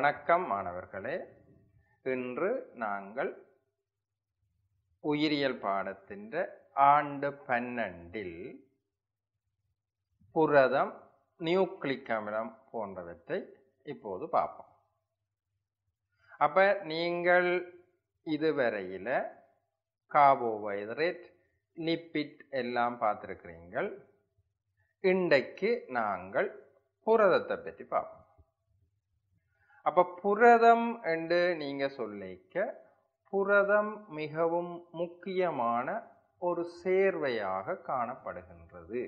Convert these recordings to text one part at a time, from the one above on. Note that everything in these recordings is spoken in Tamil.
வணக்கம் மாணவர்களே இன்று நாங்கள் உயிரியல் பாடத்தின் ஆண்டு பன்னெண்டில் புரதம் நியூக்ளிக் அமிலம் போன்றவற்றை இப்போது பார்ப்போம் அப்போ நீங்கள் இதுவரையில் கார்போஹைட்ரேட் லிப்பிட் எல்லாம் பார்த்துருக்குறீங்கள் இன்றைக்கு நாங்கள் புரதத்தை பற்றி பார்ப்போம் அப்போ புரதம் என்று நீங்கள் சொல்லிக்க புரதம் மிகவும் முக்கியமான ஒரு சேர்வையாக காணப்படுகின்றது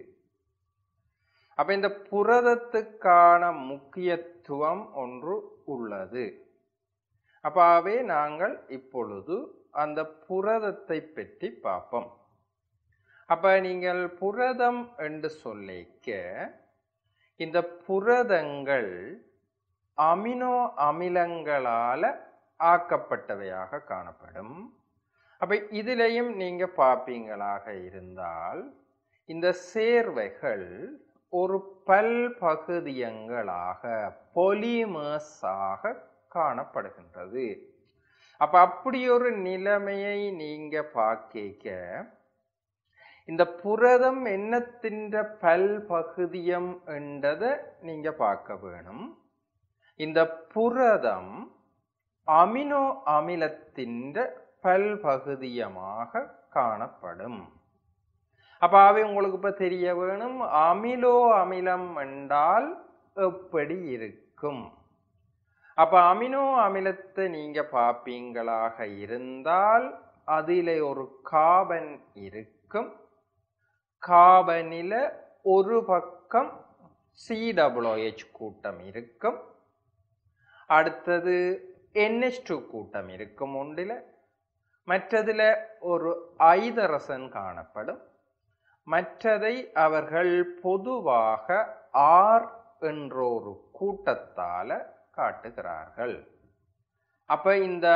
அப்ப இந்த புரதத்துக்கான முக்கியத்துவம் ஒன்று உள்ளது அப்பாவே நாங்கள் இப்பொழுது அந்த புரதத்தை பற்றி பார்ப்போம் அப்ப நீங்கள் புரதம் என்று சொல்லிக்க இந்த புரதங்கள் அமினோ அமிலங்களால் ஆக்கப்பட்டவையாக காணப்படும் அப்போ இதிலையும் நீங்கள் பார்ப்பீங்களாக இருந்தால் இந்த சேர்வைகள் ஒரு பல் பகுதியங்களாக பொலிமர்ஸாக காணப்படுகின்றது அப்போ அப்படி ஒரு நிலைமையை நீங்கள் பார்க்க இந்த புரதம் என்னத்தின்ற பகுதியம் என்றதை நீங்கள் பார்க்க வேணும் இந்த புரதம் அமினோ பல் பல்பகுதியமாக காணப்படும் அப்பாவே உங்களுக்கு இப்போ தெரிய வேணும் அமிலோ அமிலம் என்றால் எப்படி இருக்கும் அப்போ அமினோ அமிலத்தை நீங்கள் பார்ப்பீங்களாக இருந்தால் அதில ஒரு காபன் இருக்கும் காபனில் ஒரு பக்கம் சி டபுள்ஓஹெச் கூட்டம் இருக்கும் அடுத்தது என்எச் டூ கூட்டம் இருக்கும் ஒன்றில் மற்றதில் ஒரு ஐதரசன் காணப்படும் மற்றதை அவர்கள் பொதுவாக ஆர் என்றொரு கூட்டத்தால் காட்டுகிறார்கள் அப்போ இந்த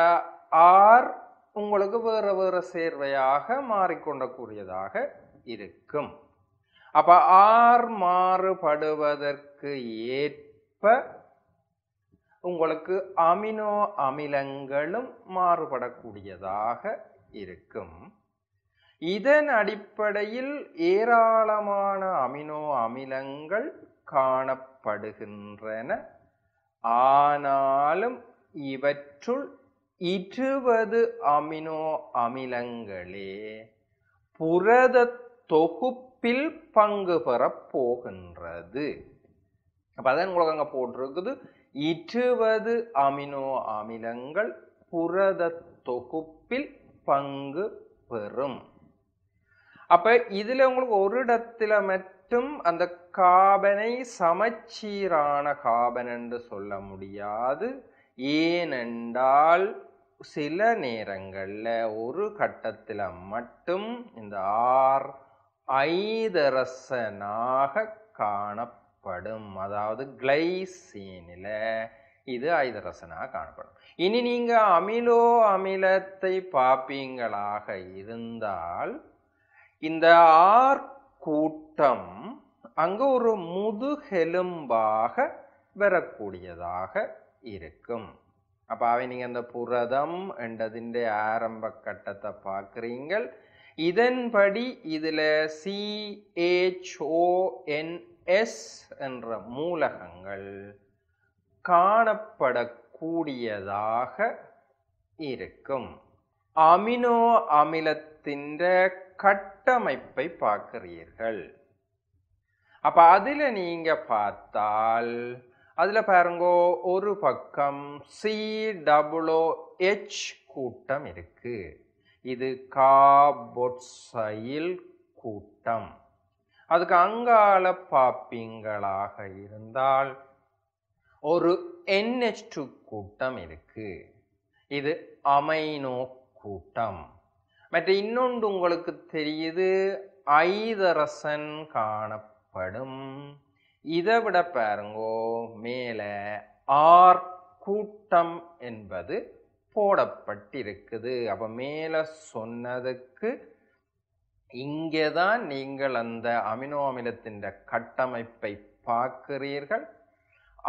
ஆர் உங்களுக்கு வேறு வேறு சேர்வையாக மாறிக்கொண்டக்கூடியதாக இருக்கும் அப்போ ஆர் மாறுபடுவதற்கு ஏற்ப உங்களுக்கு அமினோ அமிலங்களும் மாறுபடக்கூடியதாக இருக்கும் இதன் அடிப்படையில் ஏராளமான அமினோ அமிலங்கள் காணப்படுகின்றன ஆனாலும் இவற்றுள் இருபது அமினோ அமிலங்களே புரத தொகுப்பில் பங்கு பெறப் போகின்றது அப்போ அதான் உங்களுக்கு அங்கே போட்டிருக்குது இருபது அமினோ அமிலங்கள் புரத தொகுப்பில் பங்கு பெறும் அப்ப இதுல உங்களுக்கு ஒரு இடத்துல மட்டும் அந்த காபனை சமச்சீரான காபன் என்று சொல்ல முடியாது ஏனென்றால் சில நேரங்களில் ஒரு கட்டத்தில் மட்டும் இந்த ஆர் ஐதரசனாக காணப்படும் காணப்படும் அதாவது கிளைசீனில் இது ஐதரசனாக காணப்படும் இனி நீங்கள் அமிலோ அமிலத்தை பார்ப்பீங்களாக இருந்தால் இந்த ஆர் கூட்டம் அங்கே ஒரு முதுகெலும்பாக வரக்கூடியதாக இருக்கும் அப்போ அவை நீங்கள் அந்த புரதம் என்றதின் ஆரம்ப கட்டத்தை பார்க்குறீங்கள் இதன்படி இதில் சிஹெச்ஓஎன் எஸ் என்ற மூலகங்கள் காணப்படக்கூடியதாக இருக்கும் அமினோ அமிலத்தின் கட்டமைப்பை பார்க்கிறீர்கள் அப்ப அதில் நீங்க பார்த்தால் அதில் பாருங்கோ ஒரு பக்கம் சி டபுளோ ஹெச் கூட்டம் இருக்கு இது காபொட்சைல் கூட்டம் அதுக்கு அங்கால பாப்பிங்களாக இருந்தால் ஒரு என்ஹெச் டூ கூட்டம் இருக்கு இது அமைனோ கூட்டம் மற்ற இன்னொன்று உங்களுக்கு தெரியுது ஐதரசன் காணப்படும் இதை விட பாருங்கோ மேலே ஆர் கூட்டம் என்பது போடப்பட்டிருக்குது அப்போ மேலே சொன்னதுக்கு இங்கே தான் நீங்கள் அந்த அமினோ அமிலத்தின் கட்டமைப்பை பார்க்கிறீர்கள்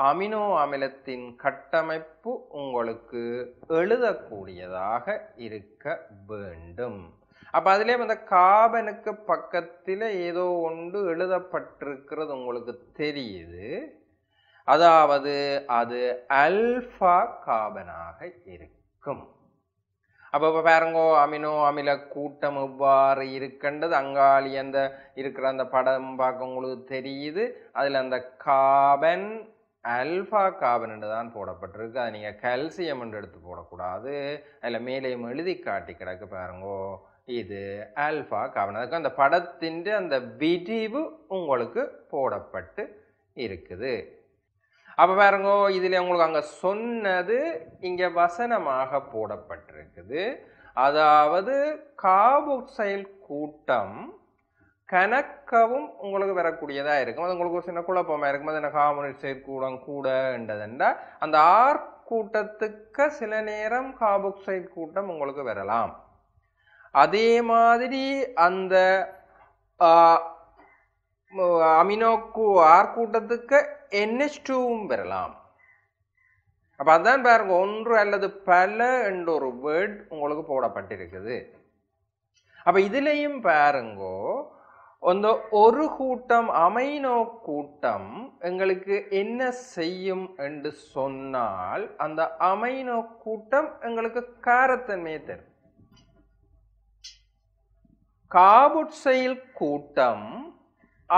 அமினோ அமிலத்தின் கட்டமைப்பு உங்களுக்கு எழுதக்கூடியதாக இருக்க வேண்டும் அப்போ அதிலே அந்த காபனுக்கு பக்கத்தில் ஏதோ ஒன்று எழுதப்பட்டிருக்கிறது உங்களுக்கு தெரியுது அதாவது அது அல்ஃபா காபனாக இருக்கும் அப்போ பாருங்கோ அமினோ அமில கூட்டம் எவ்வாறு இருக்கின்றது அங்காளி அந்த இருக்கிற அந்த படம் பார்க்க உங்களுக்கு தெரியுது அதில் அந்த காபன் அல்ஃபா காபன் என்று தான் போடப்பட்டிருக்கு அது நீங்கள் கல்சியம் என்று எடுத்து போடக்கூடாது அதில் மேலேயும் எழுதி காட்டி கிடக்கு பாருங்கோ இது ஆல்ஃபா காபன் அதுக்கு அந்த படத்தின் அந்த விடிவு உங்களுக்கு போடப்பட்டு இருக்குது அப்போ பாருங்க இதில் உங்களுக்கு அங்கே சொன்னது இங்கே வசனமாக போடப்பட்டிருக்குது அதாவது காபுக்சைல் கூட்டம் கணக்கவும் உங்களுக்கு வரக்கூடியதாக இருக்கும் அது உங்களுக்கு ஒரு சின்ன குழப்பமாக இருக்கும் அது என்ன காமுனிசைல் கூடம் என்றால் அந்த ஆர் கூட்டத்துக்கு சில நேரம் காபுக்சைல் கூட்டம் உங்களுக்கு வரலாம் அதே மாதிரி அந்த அமினோக்கு ஆர் கூட்டத்துக்கு என்எஸ்டூவும் வரலாம் அப்போ அதான் பாருங்க ஒன்று அல்லது பல என்ற ஒரு வேர்ட் உங்களுக்கு போடப்பட்டிருக்குது அப்போ இதுலேயும் பாருங்கோ அந்த ஒரு கூட்டம் அமைனோ கூட்டம் எங்களுக்கு என்ன செய்யும் என்று சொன்னால் அந்த அமைனோ கூட்டம் எங்களுக்கு காரத்தன்மையை தரும் செயல் கூட்டம்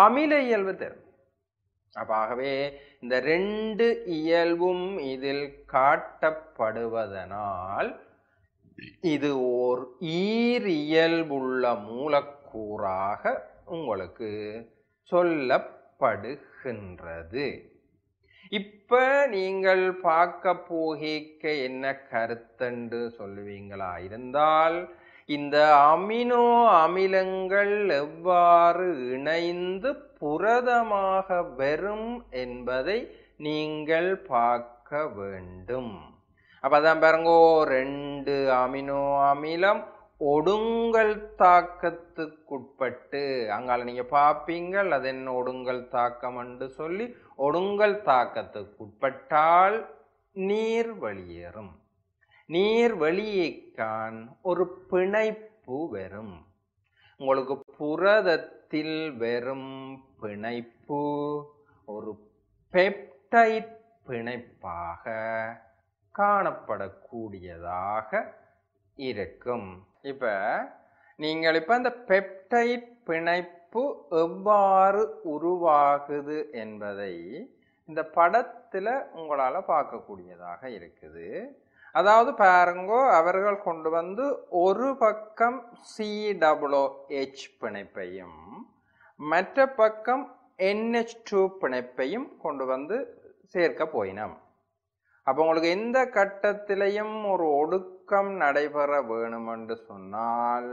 அமில இயல்பு தரும் அப்பாகவே இந்த ரெண்டு இயல்பும் இதில் காட்டப்படுவதனால் இது ஓர் ஈரியல்புள்ள மூலக்கூறாக உங்களுக்கு சொல்லப்படுகின்றது இப்ப நீங்கள் பார்க்க போகிக்க என்ன கருத்தண்டு சொல்லுவீங்களா இருந்தால் இந்த அமினோ அமிலங்கள் எவ்வாறு இணைந்து புரதமாக வெறும் என்பதை நீங்கள் பார்க்க வேண்டும் அப்பதான் பாருங்க ரெண்டு அமினோ அமிலம் ஒடுங்கல் தாக்கத்துக்குட்பட்டு அங்கால நீங்க பார்ப்பீங்கள் அது என்ன ஒடுங்கல் தாக்கம் என்று சொல்லி ஒடுங்கல் தாக்கத்துக்குட்பட்டால் நீர் வெளியேறும் நீர் வெளியேக்கான் ஒரு பிணைப்பு வெறும் உங்களுக்கு புரதத்தில் வெறும் பிணைப்பு ஒரு பெப்டைட் பிணைப்பாக காணப்படக்கூடியதாக இருக்கும் இப்போ நீங்கள் இப்போ அந்த பெப்டைட் பிணைப்பு எவ்வாறு உருவாகுது என்பதை இந்த படத்தில் உங்களால் பார்க்கக்கூடியதாக இருக்குது அதாவது பாருங்கோ அவர்கள் கொண்டு வந்து ஒரு பக்கம் சி டபுள்ஓ எச் பிணைப்பையும் மற்ற பக்கம் என்ஹெச் டூ பிணைப்பையும் கொண்டு வந்து சேர்க்க போயினோம் அப்போ உங்களுக்கு எந்த கட்டத்திலையும் ஒரு ஒடுக்கம் நடைபெற வேணும் என்று சொன்னால்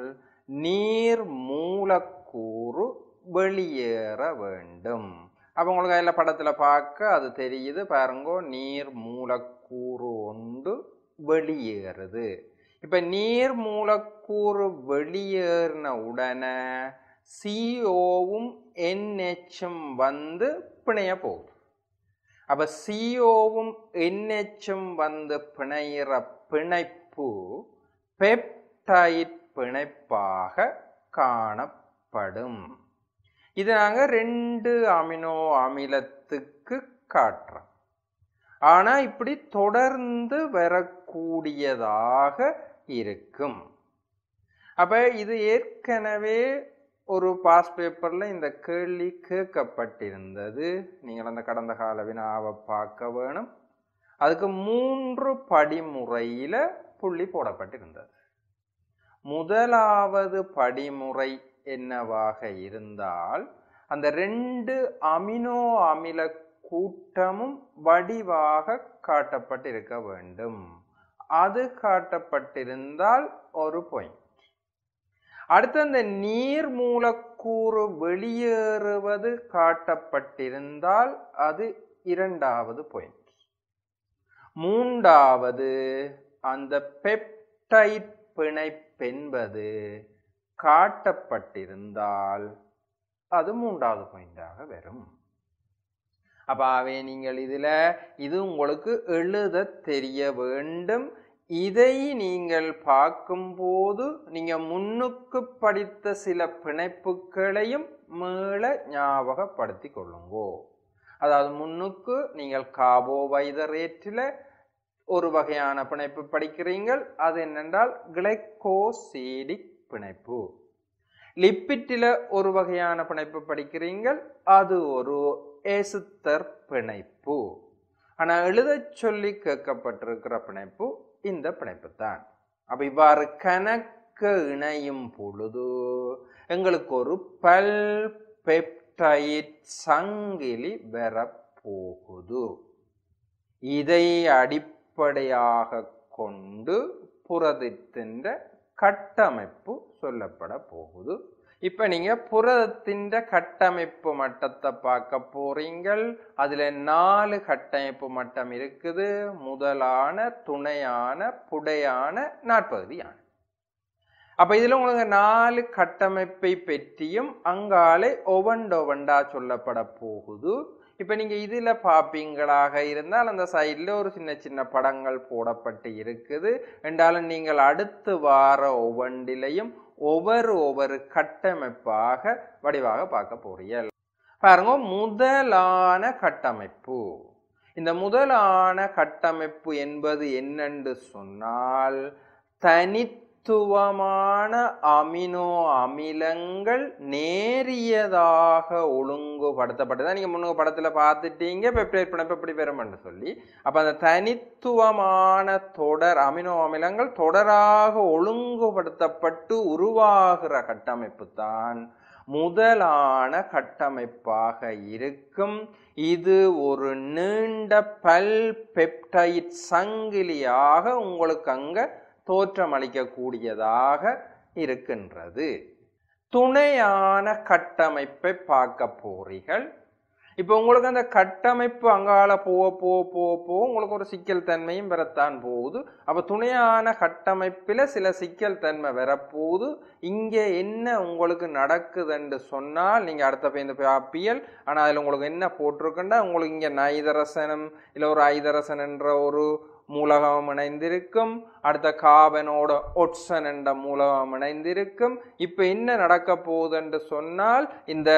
நீர் மூலக்கூறு வெளியேற வேண்டும் அப்போ உங்களுக்கு அதில் படத்தில் பார்க்க அது தெரியுது பாருங்கோ நீர் மூலக்கூறு ஒன்று வெளியேறுது இப்போ நீர் மூலக்கூறு வெளியேறின உடனே சிஓவும் என்ஹெச்சும் வந்து பிணைய போகுது அப்போ சிஓவும் என்ஹெச்சும் வந்து பிணையிற பிணைப்பு பெப்டைட் பிணைப்பாக காணப்படும் இது நாங்கள் ரெண்டு அமினோ அமிலத்துக்கு காட்டுறோம் ஆனால் இப்படி தொடர்ந்து வரக்கூடியதாக இருக்கும் அப்போ இது ஏற்கனவே ஒரு பாஸ் பேப்பரில் இந்த கேள்வி கேட்கப்பட்டிருந்தது நீங்கள் அந்த கடந்த கால வினாவை பார்க்க வேணும் அதுக்கு மூன்று படிமுறையில் புள்ளி போடப்பட்டிருந்தது முதலாவது படிமுறை என்னவாக இருந்தால் அந்த ரெண்டு அமினோ அமில கூட்டமும் வடிவாக காட்டப்பட்டிருக்க வேண்டும் அது காட்டப்பட்டிருந்தால் ஒரு பாயிண்ட் அடுத்து அந்த நீர் மூலக்கூறு வெளியேறுவது காட்டப்பட்டிருந்தால் அது இரண்டாவது பாயிண்ட் மூன்றாவது அந்த பெப்டைட் பிணைப்பென்பது காட்டப்பட்டிருந்தால் அது மூன்றாவது பாயிண்டாக வரும் அப்பாவே நீங்கள் இதில் இது உங்களுக்கு எழுத தெரிய வேண்டும் இதை நீங்கள் பார்க்கும்போது நீங்கள் முன்னுக்கு படித்த சில பிணைப்புகளையும் மேல ஞாபகப்படுத்தி கொள்ளுங்கோ அதாவது முன்னுக்கு நீங்கள் ரேட்டில் ஒரு வகையான பிணைப்பு படிக்கிறீங்கள் அது என்னென்றால் கிளைக்கோசீடிக் பிணைப்பு லிப்பிட்டில் ஒரு வகையான பிணைப்பு படிக்கிறீங்கள் அது ஒரு ஏசுத்தர் பிணைப்பு ஆனால் எழுத சொல்லி கேட்கப்பட்டிருக்கிற பிணைப்பு இந்த பிணைப்பு தான் அப்போ இவ்வாறு கணக்க இணையும் பொழுது எங்களுக்கு ஒரு பல் பெப்டைட் சங்கிலி வரப்போகுது இதை அடிப்படையாக கொண்டு புரதத்தின் கட்டமைப்பு சொல்லப்பட போகுது இப்போ நீங்கள் புரதத்தின் கட்டமைப்பு மட்டத்தை பார்க்க போறீங்கள் அதில் நாலு கட்டமைப்பு மட்டம் இருக்குது முதலான துணையான புடையான நாற்பகுதியான அப்போ இதில் உங்களுக்கு நாலு கட்டமைப்பை பற்றியும் அங்காலே ஒவண்டோவண்டா சொல்லப்பட போகுது இப்போ நீங்கள் இதில் பார்ப்பீங்களாக இருந்தால் அந்த சைடில் ஒரு சின்ன சின்ன படங்கள் போடப்பட்டு இருக்குது என்றாலும் நீங்கள் அடுத்து வார ஒவ்வொன்றிலையும் ஒவ்வொரு ஒவ்வொரு கட்டமைப்பாக வடிவாக பார்க்க போறியல் பாருங்க முதலான கட்டமைப்பு இந்த முதலான கட்டமைப்பு என்பது என்னென்று சொன்னால் தனித்த தனித்துவமான அமினோ அமிலங்கள் நேரியதாக ஒழுங்குபடுத்தப்பட்டதான் நீங்கள் முன்னு படத்தில் பார்த்துட்டீங்க பெப்டைட் பிணைப்பு எப்படி பெறும்னு சொல்லி அப்போ அந்த தனித்துவமான தொடர் அமினோ அமிலங்கள் தொடராக ஒழுங்குபடுத்தப்பட்டு உருவாகிற கட்டமைப்பு தான் முதலான கட்டமைப்பாக இருக்கும் இது ஒரு நீண்ட பல் பெப்டைட் சங்கிலியாக உங்களுக்கு அங்கே தோற்றமளிக்கக்கூடியதாக இருக்கின்றது துணையான கட்டமைப்பை பார்க்க போறீர்கள் இப்போ உங்களுக்கு அந்த கட்டமைப்பு அங்கால போக போக போக போக உங்களுக்கு ஒரு சிக்கல் தன்மையும் வரத்தான் போகுது அப்போ துணையான கட்டமைப்பில் சில சிக்கல் தன்மை வரப்போகுது இங்கே என்ன உங்களுக்கு நடக்குதுன்னு சொன்னால் நீங்கள் அடுத்த பயந்து பாப்பியல் ஆனால் அதில் உங்களுக்கு என்ன போட்டிருக்குன்னா உங்களுக்கு இங்கே நைதரசனம் இல்லை ஒரு ஐதரசன் என்ற ஒரு மூலகம் இணைந்திருக்கும் அடுத்த காபனோட ஒட்சன் என்ற மூலகம் இணைந்திருக்கும் இப்போ என்ன நடக்க போகுதுன்னு சொன்னால் இந்த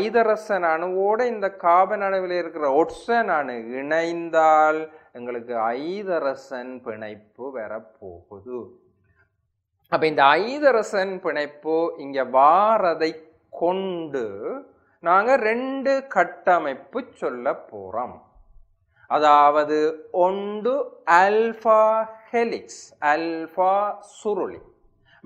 ஐதரசன் அணுவோட இந்த காபன் அணுவில் இருக்கிற ஒட்சன் அணு இணைந்தால் எங்களுக்கு ஐதரசன் பிணைப்பு வரப்போகுது அப்போ இந்த ஐதரசன் பிணைப்பு இங்கே வாரதை கொண்டு நாங்கள் ரெண்டு கட்டமைப்பு சொல்ல போகிறோம் அதாவது ஒன்று அல்ஃபா ஹெலிக்ஸ் அல்ஃபா சுருளி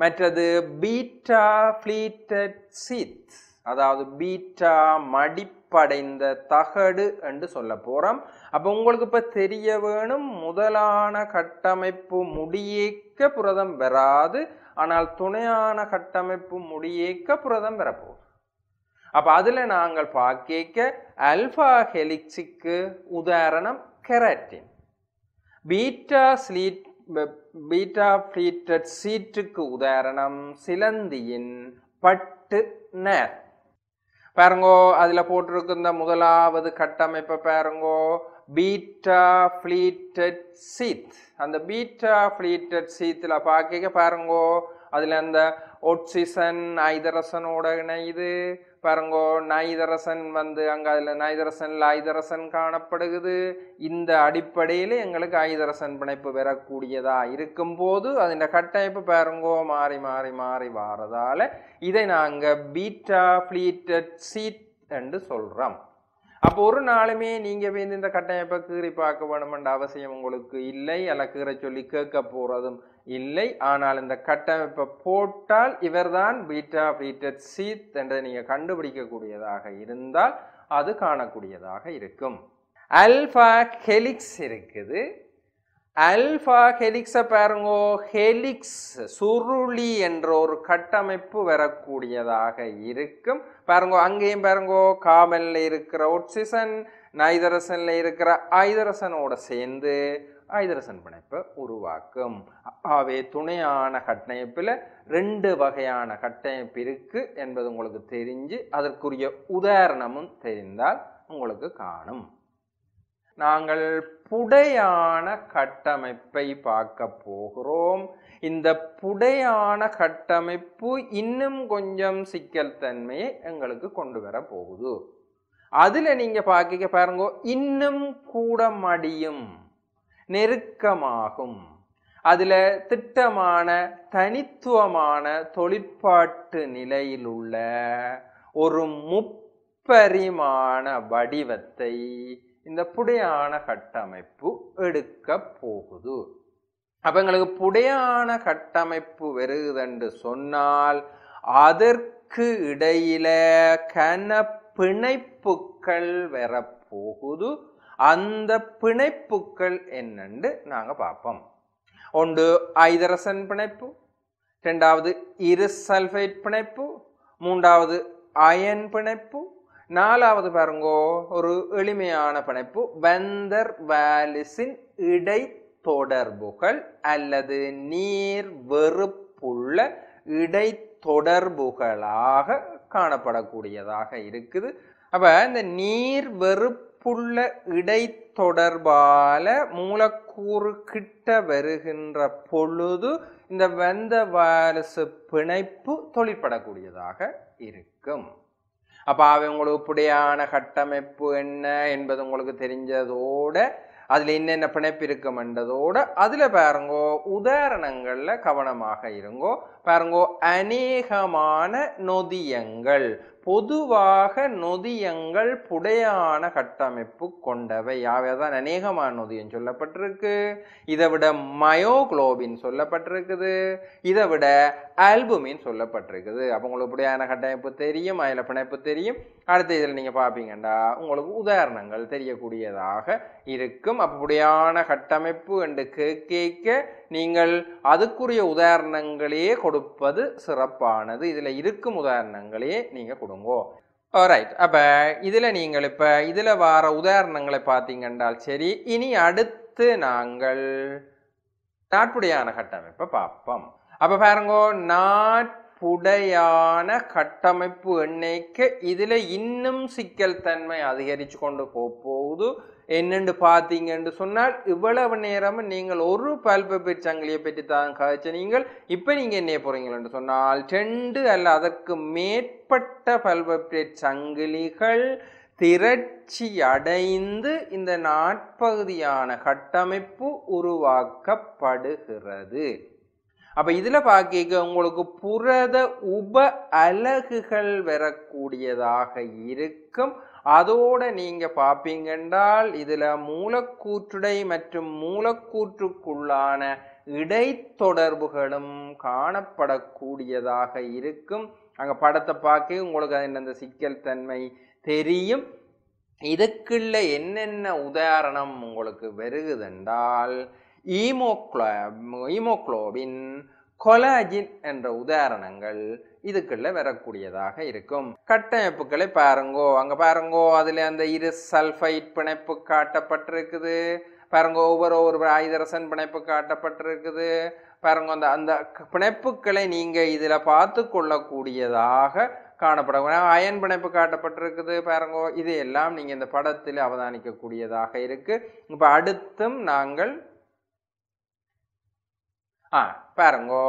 மற்றது பீட்டா ஃப்ளீட்டட் சீத் அதாவது பீட்டா மடிப்படைந்த தகடு என்று சொல்ல போகிறோம் அப்போ உங்களுக்கு இப்போ தெரிய வேணும் முதலான கட்டமைப்பு முடியேக்க புரதம் வராது ஆனால் துணையான கட்டமைப்பு முடியேக்க புரதம் பெறப்போ அப்போ அதில் நாங்கள் பார்க்க அல்ஃபா ஹெலிக்ஸுக்கு உதாரணம் keratin beta sheet beta pleated சீட்டுக்கு உதாரணம் சிலந்தியின் பட்டு நேர் பாருங்கோ அதில் போட்டிருக்கிற முதலாவது கட்டமைப்பை பாருங்கோ பீட்டா ஃப்ளீட்டட் சீத் அந்த பீட்டா ஃப்ளீட்டட் சீத்தில் பார்க்க பாருங்கோ அதில் அந்த ஒட்சிசன் ஐதரசனோட இணையுது பாருங்கோ நாயுதரசன் வந்து அங்கே அதில் நாயுதரசன் ஆயுதரசன் காணப்படுகிறது இந்த அடிப்படையில் எங்களுக்கு ஆயுதரசன் பிணைப்பு பெறக்கூடியதாக இருக்கும்போது அதன் கட்டமைப்பு பாருங்கோ மாறி மாறி மாறி வாரதால் இதை நாங்கள் பீட்டா ஃப்ளீட்டட் சீட் என்று சொல்கிறோம் அப்போ ஒரு நாளுமே நீங்கள் வந்து இந்த கட்டமைப்பை கீறி பார்க்க வேணுமென்ற அவசியம் உங்களுக்கு இல்லை அல்ல கீரை சொல்லி கேட்க போகிறதும் இல்லை ஆனால் இந்த கட்டமைப்பை போட்டால் இவர்தான் பீட்டா பீட்டட் சீத் என்று நீங்கள் கண்டுபிடிக்கக்கூடியதாக இருந்தால் அது காணக்கூடியதாக இருக்கும் அல்பா ஹெலிக்ஸ் இருக்குது அல்ஃபா ஹெலிக்ஸை பாருங்கோ ஹெலிக்ஸ் சுருளி என்ற ஒரு கட்டமைப்பு வரக்கூடியதாக இருக்கும் பாருங்கோ அங்கேயும் பாருங்கோ காமனில் இருக்கிற ஒட்சிசன் நைதரசனில் இருக்கிற ஐதரசனோட சேர்ந்து ஐதரசன் பிணைப்பை உருவாக்கும் அப்பாவே துணையான கட்டமைப்பில் ரெண்டு வகையான கட்டமைப்பு இருக்குது என்பது உங்களுக்கு தெரிஞ்சு அதற்குரிய உதாரணமும் தெரிந்தால் உங்களுக்கு காணும் நாங்கள் புடையான கட்டமைப்பை பார்க்க போகிறோம் இந்த புடையான கட்டமைப்பு இன்னும் கொஞ்சம் சிக்கல் தன்மையை எங்களுக்கு கொண்டு வர போகுது அதில் நீங்கள் பார்க்க பாருங்க இன்னும் கூட மடியும் நெருக்கமாகும் அதில் திட்டமான தனித்துவமான தொழிற்பாட்டு நிலையில் உள்ள ஒரு முப்பரிமாண வடிவத்தை இந்த புடையான கட்டமைப்பு எடுக்க போகுது அப்ப எங்களுக்கு புடையான கட்டமைப்பு வருகுதென்று சொன்னால் அதற்கு இடையில கன பிணைப்புக்கள் வரப்போகுது அந்த பிணைப்புக்கள் என்னண்டு நாங்கள் பார்ப்போம் ஒன்று ஐதரசன் பிணைப்பு ரெண்டாவது இரு சல்ஃபைட் பிணைப்பு மூன்றாவது அயன் பிணைப்பு நாலாவது பாருங்கோ ஒரு எளிமையான படைப்பு வெந்தர் வேலிஸின் இடை தொடர்புகள் அல்லது நீர் வெறுப்புள்ள இடை தொடர்புகளாக காணப்படக்கூடியதாக இருக்குது அப்ப இந்த நீர் வெறுப்புள்ள இடை தொடர்பால மூலக்கூறு கிட்ட வருகின்ற பொழுது இந்த வெந்த வாரிசு பிணைப்பு தொழிற்படக்கூடியதாக இருக்கும் அப்போ அவங்களுக்கு உங்களுக்கு புடையான கட்டமைப்பு என்ன என்பது உங்களுக்கு தெரிஞ்சதோடு அதில் என்னென்ன பிணைப்பு இருக்குமென்றதோடு அதில் பாருங்கோ உதாரணங்களில் கவனமாக இருங்கோ பாருங்கோ அநேகமான நொதியங்கள் பொதுவாக நொதியங்கள் புடையான கட்டமைப்பு கொண்டவை யாவேதான் அநேகமான நொதியம் சொல்லப்பட்டிருக்கு இதை விட மயோக்ளோபின் சொல்லப்பட்டிருக்குது இதை விட ஆல்புமின் சொல்லப்பட்டிருக்குது அப்போ உங்களுக்கு புடையான கட்டமைப்பு தெரியும் அயல பிணைப்பு தெரியும் அடுத்த இதில் நீங்கள் பார்ப்பீங்கண்டா உங்களுக்கு உதாரணங்கள் தெரியக்கூடியதாக இருக்கும் அப்போ புடையான கட்டமைப்பு என்று கேட்க நீங்கள் அதுக்குரிய உதாரணங்களே கொடுப்பது சிறப்பானது இதில் இருக்கும் உதாரணங்களே நீங்கள் கொடுங்கோ ரைட் அப்போ இதில் நீங்கள் இப்போ இதில் வார உதாரணங்களை பார்த்தீங்கன்றால் சரி இனி அடுத்து நாங்கள் நாட்புடையான கட்டமைப்பை பார்ப்போம் அப்போ பாருங்கோ நாட்புடையான கட்டமைப்பு எண்ணெய்க்கு இதில் இன்னும் சிக்கல் தன்மை அதிகரித்து கொண்டு போகுது என்னென்று பார்த்தீங்கன்னு சொன்னால் இவ்வளவு நேரமும் நீங்கள் ஒரு பல்பபேட் சங்கிலியை பற்றி தான் கழிச்ச நீங்கள் இப்போ நீங்கள் என்ன போகிறீங்களென்று சொன்னால் ரெண்டு அல்ல அதற்கு மேற்பட்ட பல்பபேட் சங்கிலிகள் திரட்சி அடைந்து இந்த நாட்பகுதியான கட்டமைப்பு உருவாக்கப்படுகிறது அப்போ இதில் பார்க்க உங்களுக்கு புரத உப அலகுகள் வரக்கூடியதாக இருக்கும் அதோடு நீங்கள் என்றால் இதில் மூலக்கூற்றுடை மற்றும் மூலக்கூற்றுக்குள்ளான இடைத்தொடர்புகளும் காணப்படக்கூடியதாக இருக்கும் அங்கே படத்தை பார்க்க உங்களுக்கு அந்த சிக்கல் தன்மை தெரியும் இதுக்குள்ள என்னென்ன உதாரணம் உங்களுக்கு வருகுதென்றால் ஈமோக்ளோ ஈமோக்ளோபின் கொலாஜின் என்ற உதாரணங்கள் இதுக்குள்ள வரக்கூடியதாக இருக்கும் கட்டமைப்புகளை பாருங்கோ அங்க பாருங்கோ அதுல அந்த இரு சல்ஃபைட் பிணைப்பு காட்டப்பட்டிருக்குது பாருங்க ஒவ்வொரு ஒரு ஐதரசன் பிணைப்பு காட்டப்பட்டிருக்குது பாருங்க அந்த அந்த பிணைப்புகளை நீங்க இதுல பார்த்து கொள்ளக்கூடியதாக காணப்படும் அயன் பிணைப்பு காட்டப்பட்டிருக்குது பாருங்க இது எல்லாம் நீங்க இந்த படத்தில் அவதானிக்கக்கூடியதாக இருக்கு இப்போ அடுத்தும் நாங்கள் ஆ பாருங்கோ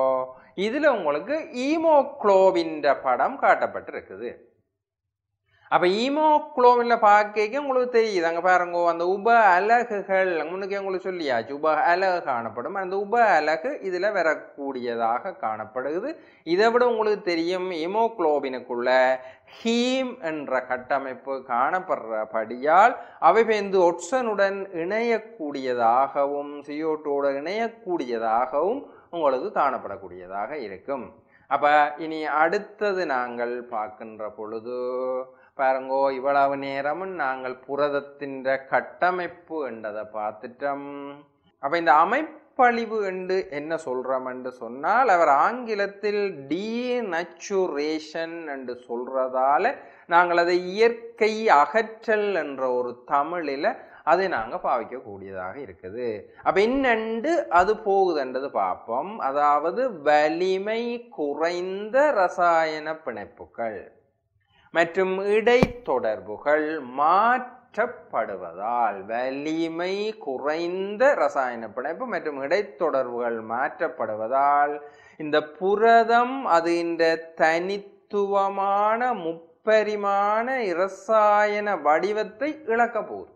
இதில் உங்களுக்கு ஈமோக்ளோவின்ற படம் காட்டப்பட்டிருக்குது அப்போ ஈமோக்ளோவின்ல பார்க்க உங்களுக்கு தெரியுது அங்கே பாருங்கோ அந்த உப அலகுகள் முன்னுக்கே உங்களுக்கு சொல்லியாச்சு உப அலகு காணப்படும் அந்த உப அலகு இதில் வரக்கூடியதாக காணப்படுது இதை விட உங்களுக்கு தெரியும் ஈமோக்ளோவினுக்குள்ள ஹீம் என்ற கட்டமைப்பு காணப்படுறபடியால் அவை பேந்து ஒட்சனுடன் இணையக்கூடியதாகவும் சியோட்டோடு இணையக்கூடியதாகவும் உங்களுக்கு காணப்படக்கூடியதாக இருக்கும் அப்போ இனி அடுத்தது நாங்கள் பார்க்கின்ற பொழுது பாருங்கோ இவ்வளவு நேரமும் நாங்கள் புரதத்தின் கட்டமைப்பு என்றதை பார்த்துட்டோம் அப்போ இந்த அமைப்பழிவு என்று என்ன சொல்கிறோம் என்று சொன்னால் அவர் ஆங்கிலத்தில் டீநச்சுரேஷன் என்று சொல்கிறதால நாங்கள் அதை இயற்கை அகற்றல் என்ற ஒரு தமிழில் அதை நாங்கள் பாவிக்கக்கூடியதாக இருக்குது அப்போ இன்னண்டு அது போகுதுன்றது பார்ப்போம் அதாவது வலிமை குறைந்த ரசாயன பிணைப்புகள் மற்றும் இடைத்தொடர்புகள் மாற்றப்படுவதால் வலிமை குறைந்த ரசாயன பிணைப்பு மற்றும் இடைத்தொடர்புகள் மாற்றப்படுவதால் இந்த புரதம் அது இந்த தனித்துவமான முப்பரிமாண இரசாயன வடிவத்தை இழக்க போகுது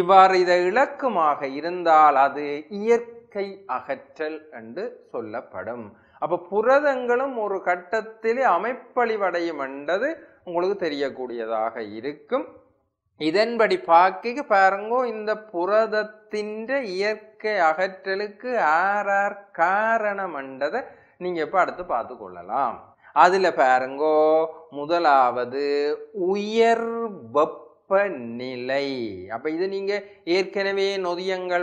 இவ்வாறு இதை இலக்கமாக இருந்தால் அது இயற்கை அகற்றல் என்று சொல்லப்படும் அப்போ புரதங்களும் ஒரு கட்டத்திலே அமைப்பழிவடையும் என்றது உங்களுக்கு தெரியக்கூடியதாக இருக்கும் இதன்படி பார்க்க பாருங்கோ இந்த புரதத்தின் இயற்கை அகற்றலுக்கு ஆறார் காரணம் என்றதை நீங்கள் இப்போ அடுத்து பார்த்து கொள்ளலாம் அதில் பாருங்கோ முதலாவது உயர் வெப்ப வெப்பநிலை அப்போ இது நீங்கள் ஏற்கனவே நொதியங்கள்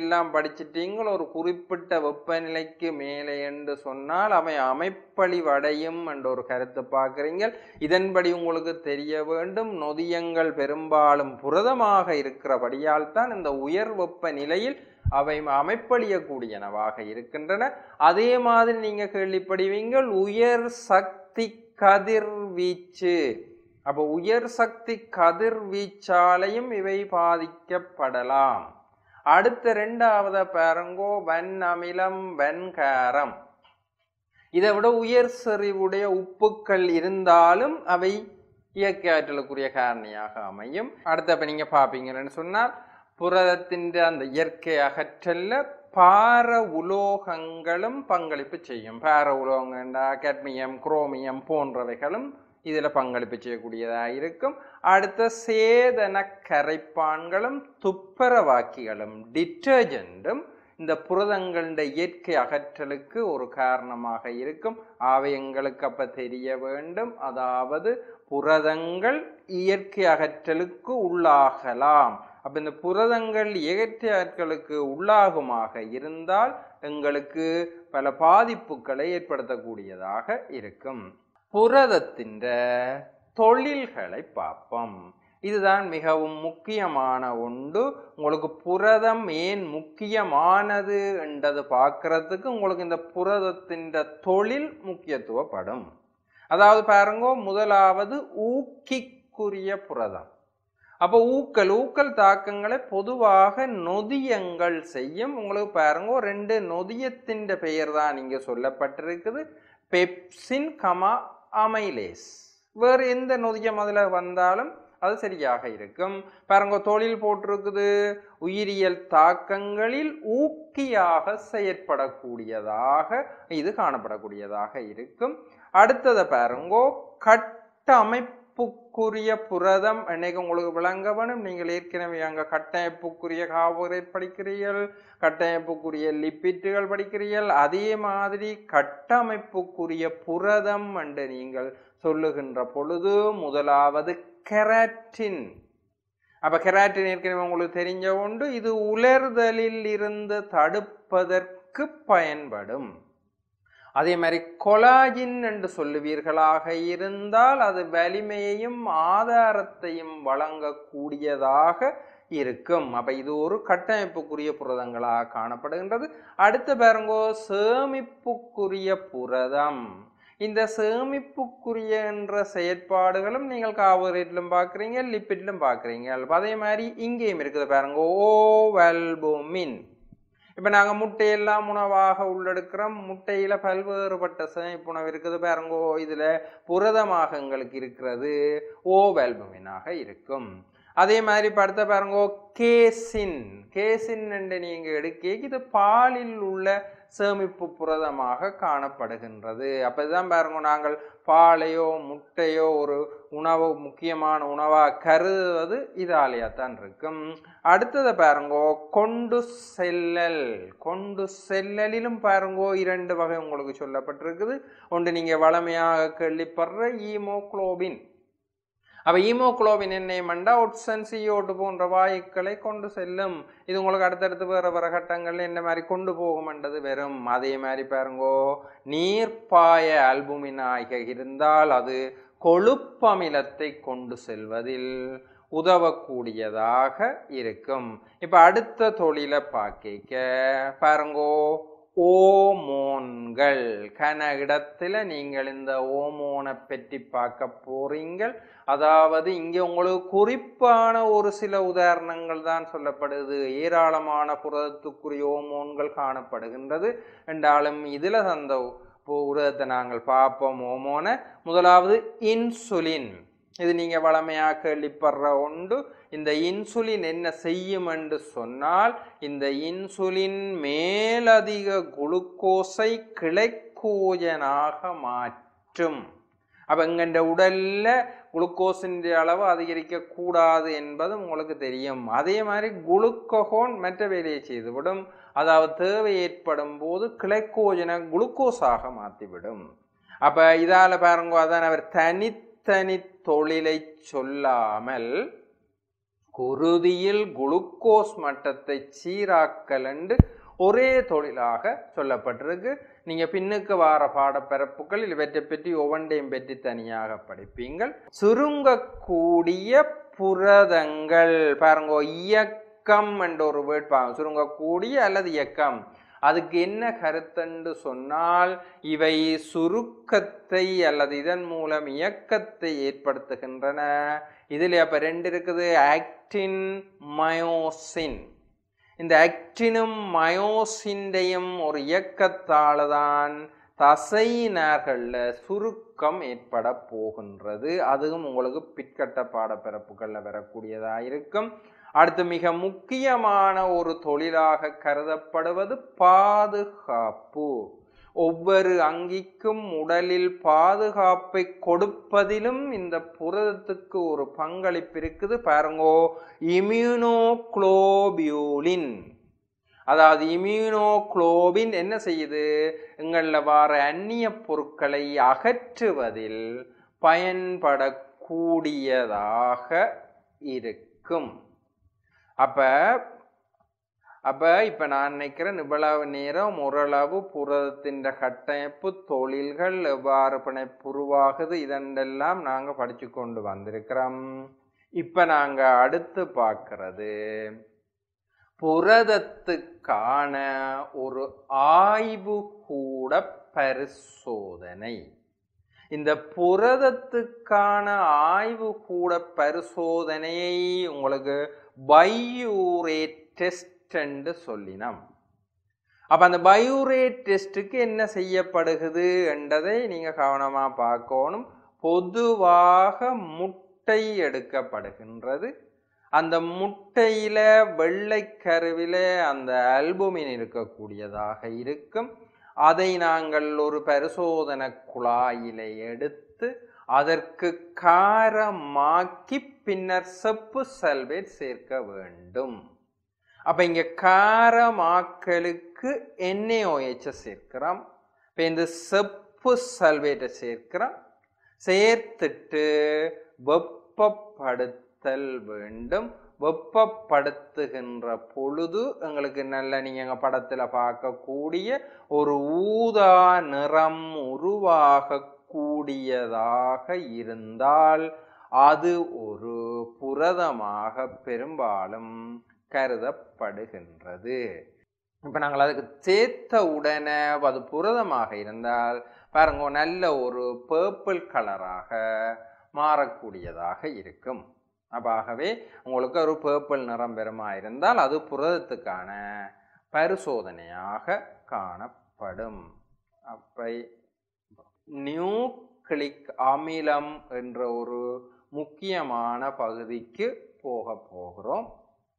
எல்லாம் படிச்சிட்டீங்கள் ஒரு குறிப்பிட்ட வெப்பநிலைக்கு மேலே என்று சொன்னால் அவை அமைப்பழிவடையும் என்ற ஒரு கருத்தை பார்க்குறீங்க இதன்படி உங்களுக்கு தெரிய வேண்டும் நொதியங்கள் பெரும்பாலும் புரதமாக இருக்கிறபடியால் தான் இந்த உயர் வெப்ப நிலையில் அவை அமைப்பழியக்கூடியனவாக இருக்கின்றன அதே மாதிரி நீங்கள் கேள்விப்படுவீங்கள் உயர் சக்தி கதிர்வீச்சு அப்போ உயர் சக்தி கதிர்வீச்சாலையும் இவை பாதிக்கப்படலாம் அடுத்த ரெண்டாவத பாருங்கோ வெண் அமிலம் வெண்காரம் இதை விட உயர் செறிவுடைய உப்புக்கள் இருந்தாலும் அவை இயற்கை ஆற்றலுக்குரிய காரணியாக அமையும் அடுத்த இப்போ நீங்கள் பார்ப்பீங்கன்னு சொன்னால் புரதத்தின் அந்த இயற்கை அகற்றல்ல பார உலோகங்களும் பங்களிப்பு செய்யும் பார உலோகம் கட்மியம் குரோமியம் போன்றவைகளும் இதில் பங்களிப்பு செய்யக்கூடியதாக இருக்கும் அடுத்த சேதன கரைப்பான்களும் துப்பரவாக்கிகளும் டிட்டர்ஜென்ட்டும் இந்த புரதங்களின் இயற்கை அகற்றலுக்கு ஒரு காரணமாக இருக்கும் அவை எங்களுக்கு அப்போ தெரிய வேண்டும் அதாவது புரதங்கள் இயற்கை அகற்றலுக்கு உள்ளாகலாம் அப்போ இந்த புரதங்கள் இயற்கை அகற்றலுக்கு உள்ளாகுமாக இருந்தால் எங்களுக்கு பல பாதிப்புகளை ஏற்படுத்தக்கூடியதாக இருக்கும் புரதத்தின் தொழில்களை பார்ப்போம் இதுதான் மிகவும் முக்கியமான ஒன்று உங்களுக்கு புரதம் ஏன் முக்கியமானது என்றது பார்க்கறதுக்கு உங்களுக்கு இந்த புரதத்தின் தொழில் முக்கியத்துவப்படும் அதாவது பாருங்க முதலாவது ஊக்கிக்குரிய புரதம் அப்போ ஊக்கல் ஊக்கல் தாக்கங்களை பொதுவாக நொதியங்கள் செய்யும் உங்களுக்கு பாருங்க ரெண்டு நொதியத்தின் பெயர் தான் இங்கே சொல்லப்பட்டிருக்குது பெப்சின் கமா அமைலேஸ் வேறு எந்த நொதியம் அதில் வந்தாலும் அது சரியாக இருக்கும் பாருங்க தொழில் போட்டிருக்குது உயிரியல் தாக்கங்களில் ஊக்கியாக செயற்படக்கூடியதாக இது காணப்படக்கூடியதாக இருக்கும் அடுத்ததை பாருங்கோ கட்டமைப்பு கட்டமைப்புக்குரிய புரதம் என்னைக்கு உங்களுக்கு விளங்க வேணும் நீங்கள் ஏற்கனவே அங்கே கட்டமைப்புக்குரிய கார்போஹைட்ரேட் படிக்கிறீர்கள் கட்டமைப்புக்குரிய லிப்பிட்டுகள் படிக்கிறீர்கள் அதே மாதிரி கட்டமைப்புக்குரிய புரதம் என்று நீங்கள் சொல்லுகின்ற பொழுது முதலாவது கெராட்டின் அப்போ கெராட்டின் ஏற்கனவே உங்களுக்கு தெரிஞ்ச உண்டு இது உலர்தலில் இருந்து தடுப்பதற்கு பயன்படும் அதே மாதிரி கொலாஜின் என்று சொல்லுவீர்களாக இருந்தால் அது வலிமையையும் ஆதாரத்தையும் வழங்கக்கூடியதாக இருக்கும் அப்ப இது ஒரு கட்டமைப்புக்குரிய புரதங்களாக காணப்படுகின்றது அடுத்து பாருங்கோ சேமிப்புக்குரிய புரதம் இந்த சேமிப்புக்குரிய என்ற செயற்பாடுகளும் நீங்கள் காவரேட்டிலும் பார்க்குறீங்க லிப்பிட்லும் பார்க்குறீங்க அதே மாதிரி இங்கேயும் இருக்குது பாருங்க ஓவல்போமின் இப்போ நாங்கள் முட்டையெல்லாம் உணவாக உள்ளெடுக்கிறோம் முட்டையில் பல்வேறுபட்ட சேமிப்புணவு இருக்குது பாருங்கோ இதில் புரதமாக எங்களுக்கு இருக்கிறது ஓவல்புமினாக இருக்கும் அதே மாதிரி படுத்த பாருங்கோ கேசின் கேசின் என்று நீங்கள் எடுக்க இது பாலில் உள்ள சேமிப்பு புரதமாக காணப்படுகின்றது அப்போ பாருங்க நாங்கள் பாலையோ முட்டையோ ஒரு உணவு முக்கியமான உணவாக கருதுவது இதாலியா தான் இருக்கும் அடுத்ததை பாருங்கோ கொண்டு செல்லல் கொண்டு செல்லலிலும் பாருங்கோ இரண்டு வகை உங்களுக்கு சொல்லப்பட்டிருக்குது ஒன்று நீங்கள் வளமையாக கேள்விப்படுற ஈமோக்ளோபின் அப்போ ஈமோக்ளோபின் எண்ணெய் மண்டா ஒட்சன் சியோட்டு போன்ற வாயுக்களை கொண்டு செல்லும் இது உங்களுக்கு அடுத்தடுத்து வேறு வேறு கட்டங்களில் என்ன மாதிரி கொண்டு போகுமென்றது வெறும் அதே மாதிரி பாருங்கோ நீர்ப்பாய அல்புமினாக இருந்தால் அது கொழுப்பமிலத்தை கொண்டு செல்வதில் உதவக்கூடியதாக இருக்கும் இப்போ அடுத்த தொழிலை பார்க்க பாருங்கோ ஓமோன்கள் கன இடத்துல நீங்கள் இந்த ஓமோனை பற்றி பார்க்க போறீங்கள் அதாவது இங்கே உங்களுக்கு குறிப்பான ஒரு சில உதாரணங்கள் தான் சொல்லப்படுது ஏராளமான புரதத்துக்குரிய ஓமோன்கள் காணப்படுகின்றது என்றாலும் இதில் அந்த உரதத்தை நாங்கள் பார்ப்போம் ஓமோனை முதலாவது இன்சுலின் இது நீங்கள் வளமையாக கேள்விப்படுற ஒன்று இந்த இன்சுலின் என்ன செய்யும் என்று சொன்னால் இந்த இன்சுலின் மேலதிக குளுக்கோஸை கிளைக்கோஜனாக மாற்றும் அப்போ எங்கள்ட உடலில் குளுக்கோஸின் அளவு அதிகரிக்கக்கூடாது என்பது உங்களுக்கு தெரியும் அதே மாதிரி குளுக்கோகோன் மற்ற வேலையை செய்துவிடும் அதாவது தேவை ஏற்படும் போது கிளைக்கோஜனை குளுக்கோஸாக மாற்றிவிடும் அப்போ இதால் பாருங்க அதான் அவர் தனித்தனி தொழிலை சொல்லாமல் குருதியில் குளுக்கோஸ் மட்டத்தை சீராக்கலண்டு ஒரே தொழிலாக சொல்லப்பட்டிருக்கு நீங்கள் பின்னுக்கு வார பாடப்பரப்புகள் இவற்றை பற்றி ஒவ்வொன்றையும் பற்றி தனியாக படிப்பீங்கள் சுருங்கக்கூடிய புரதங்கள் பாருங்க இயக்கம் என்ற ஒரு வேட்பாங்க சுருங்கக்கூடிய அல்லது இயக்கம் அதுக்கு என்ன கருத்தென்று சொன்னால் இவை சுருக்கத்தை அல்லது இதன் மூலம் இயக்கத்தை ஏற்படுத்துகின்றன இதில் அப்போ ரெண்டு இருக்குது ஆக்டின் மயோசின் இந்த ஆக்டினும் மயோசின்டையும் ஒரு இயக்கத்தால் தான் தசைநார்களில் சுருக்கம் ஏற்பட போகின்றது அதுவும் உங்களுக்கு பிற்கட்ட பாடப்பிறப்புகளில் வரக்கூடியதாக இருக்கும் அடுத்து மிக முக்கியமான ஒரு தொழிலாக கருதப்படுவது பாதுகாப்பு ஒவ்வொரு அங்கிக்கும் உடலில் பாதுகாப்பை கொடுப்பதிலும் இந்த புரதத்துக்கு ஒரு பங்களிப்பு இருக்குது பாருங்கோ இம்யூனோக்ளோபியூலின் அதாவது இம்யூனோக்ளோபின் என்ன செய்யுது எங்களில் வார அந்நிய பொருட்களை அகற்றுவதில் பயன்படக்கூடியதாக இருக்கும் அப்போ அப்ப இப்ப நான் நினைக்கிறேன் இவ்வளவு நேரம் ஓரளவு புரதத்தின் கட்டமைப்பு தொழில்கள் எவ்வாறு பிணைப்பு உருவாகுது இதெல்லாம் நாங்க படிச்சு கொண்டு வந்திருக்கிறோம் இப்ப நாங்க அடுத்து பார்க்கறது புரதத்துக்கான ஒரு ஆய்வு கூட பரிசோதனை இந்த புரதத்துக்கான ஆய்வு கூட பரிசோதனையை உங்களுக்கு பையூரேட் என்று சொல்லினோம் அப்போ அந்த பயூரே டெஸ்ட்டுக்கு என்ன செய்யப்படுகிறது என்றதை நீங்கள் கவனமாக பார்க்கணும் பொதுவாக முட்டை எடுக்கப்படுகின்றது அந்த முட்டையில் வெள்ளை கருவில் அந்த அல்புமின் இருக்கக்கூடியதாக இருக்கும் அதை நாங்கள் ஒரு பரிசோதனை குழாயில எடுத்து அதற்கு காரமாக்கி பின்னர் செப்பு சல்வேட் சேர்க்க வேண்டும் அப்போ இங்கே காரமாக்கலுக்கு என்ஏஓஹெச்சை சேர்க்கிறோம் இப்போ இந்த செப்பு சல்வேட்டை சேர்க்கிறோம் சேர்த்துட்டு வெப்பப்படுத்தல் வேண்டும் வெப்பப்படுத்துகின்ற பொழுது எங்களுக்கு நல்ல நீங்கள் படத்தில் பார்க்கக்கூடிய ஒரு ஊதா நிறம் உருவாக கூடியதாக இருந்தால் அது ஒரு புரதமாக பெரும்பாலும் கருதப்படுகின்றது இப்போ நாங்கள் அதுக்கு சேர்த்த உடனே அது புரதமாக இருந்தால் பாருங்க நல்ல ஒரு பேர்பிள் கலராக மாறக்கூடியதாக இருக்கும் அப்பாகவே உங்களுக்கு ஒரு பேர்பிள் நிறம் பெருமா இருந்தால் அது புரதத்துக்கான பரிசோதனையாக காணப்படும் அப்பை நியூக்ளிக் அமிலம் என்ற ஒரு முக்கியமான பகுதிக்கு போக போகிறோம்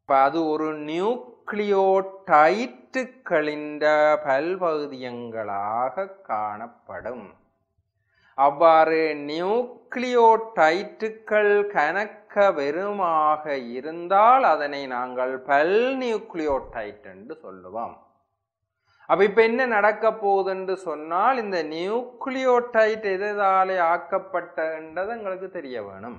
இப்போ அது ஒரு நியூக்ளியோடைட்டுகளின் பல்பகுதியங்களாக காணப்படும் அவ்வாறு நியூக்ளியோடைட்டுகள் கணக்க வெறுமாக இருந்தால் அதனை நாங்கள் பல் நியூக்ளியோடைட் என்று சொல்லுவோம் அப்ப இப்ப என்ன நடக்க போகுதுன்னு சொன்னால் இந்த நியூக்ளியோடைட் எதாலே ஆக்கப்பட்டன்றதை எங்களுக்கு தெரிய வேணும்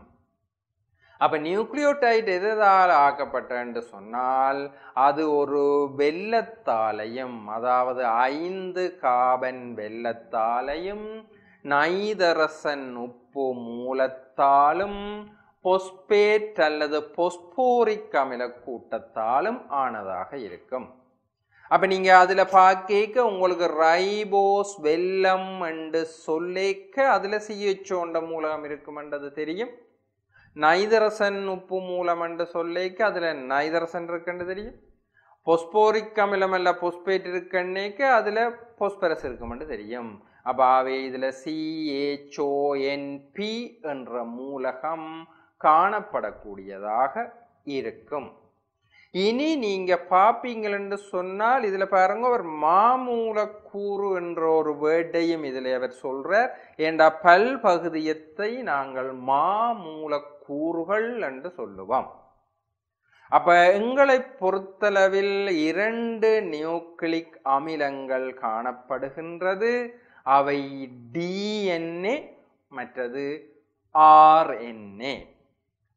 அப்போ நியூக்ளியோடைட் எதனால் ஆக்கப்பட்டன்னு சொன்னால் அது ஒரு வெள்ளத்தாலையும் அதாவது ஐந்து காபன் வெள்ளத்தாலையும் நைதரசன் உப்பு மூலத்தாலும் பொஸ்பேட் அல்லது பொஸ்போரிக் அமில கூட்டத்தாலும் ஆனதாக இருக்கும் அப்போ நீங்கள் அதில் பார்க்க உங்களுக்கு ரைபோஸ் வெல்லம் என்று சொல்லேக்க அதில் சிஹெச்ஓண்ட மூலகம் இருக்குமென்றது தெரியும் நைதரசன் உப்பு மூலம் என்று சொல்லேக்க அதில் நைதரசன் இருக்குன்னு தெரியும் பொஸ்போரிக் அமிலம் அல்ல பொஸ்பேட் இருக்குன்னேக்கு அதில் பொஸ்பரஸ் இருக்குமென்று தெரியும் அப்போ இதில் சிஹெச்ஓஎன்பி என்ற மூலகம் காணப்படக்கூடியதாக இருக்கும் இனி நீங்கள் பார்ப்பீங்களென்று சொன்னால் இதில் பாருங்க ஒரு மாமூலக்கூறு என்ற ஒரு வேர்டையும் இதில் அவர் சொல்கிறார் ஏண்டா பல் பகுதியத்தை நாங்கள் மாமூலக்கூறுகள் என்று சொல்லுவோம் அப்போ எங்களை பொறுத்தளவில் இரண்டு நியூக்ளிக் அமிலங்கள் காணப்படுகின்றது அவை டிஎன்ஏ மற்றது ஆர்என்ஏ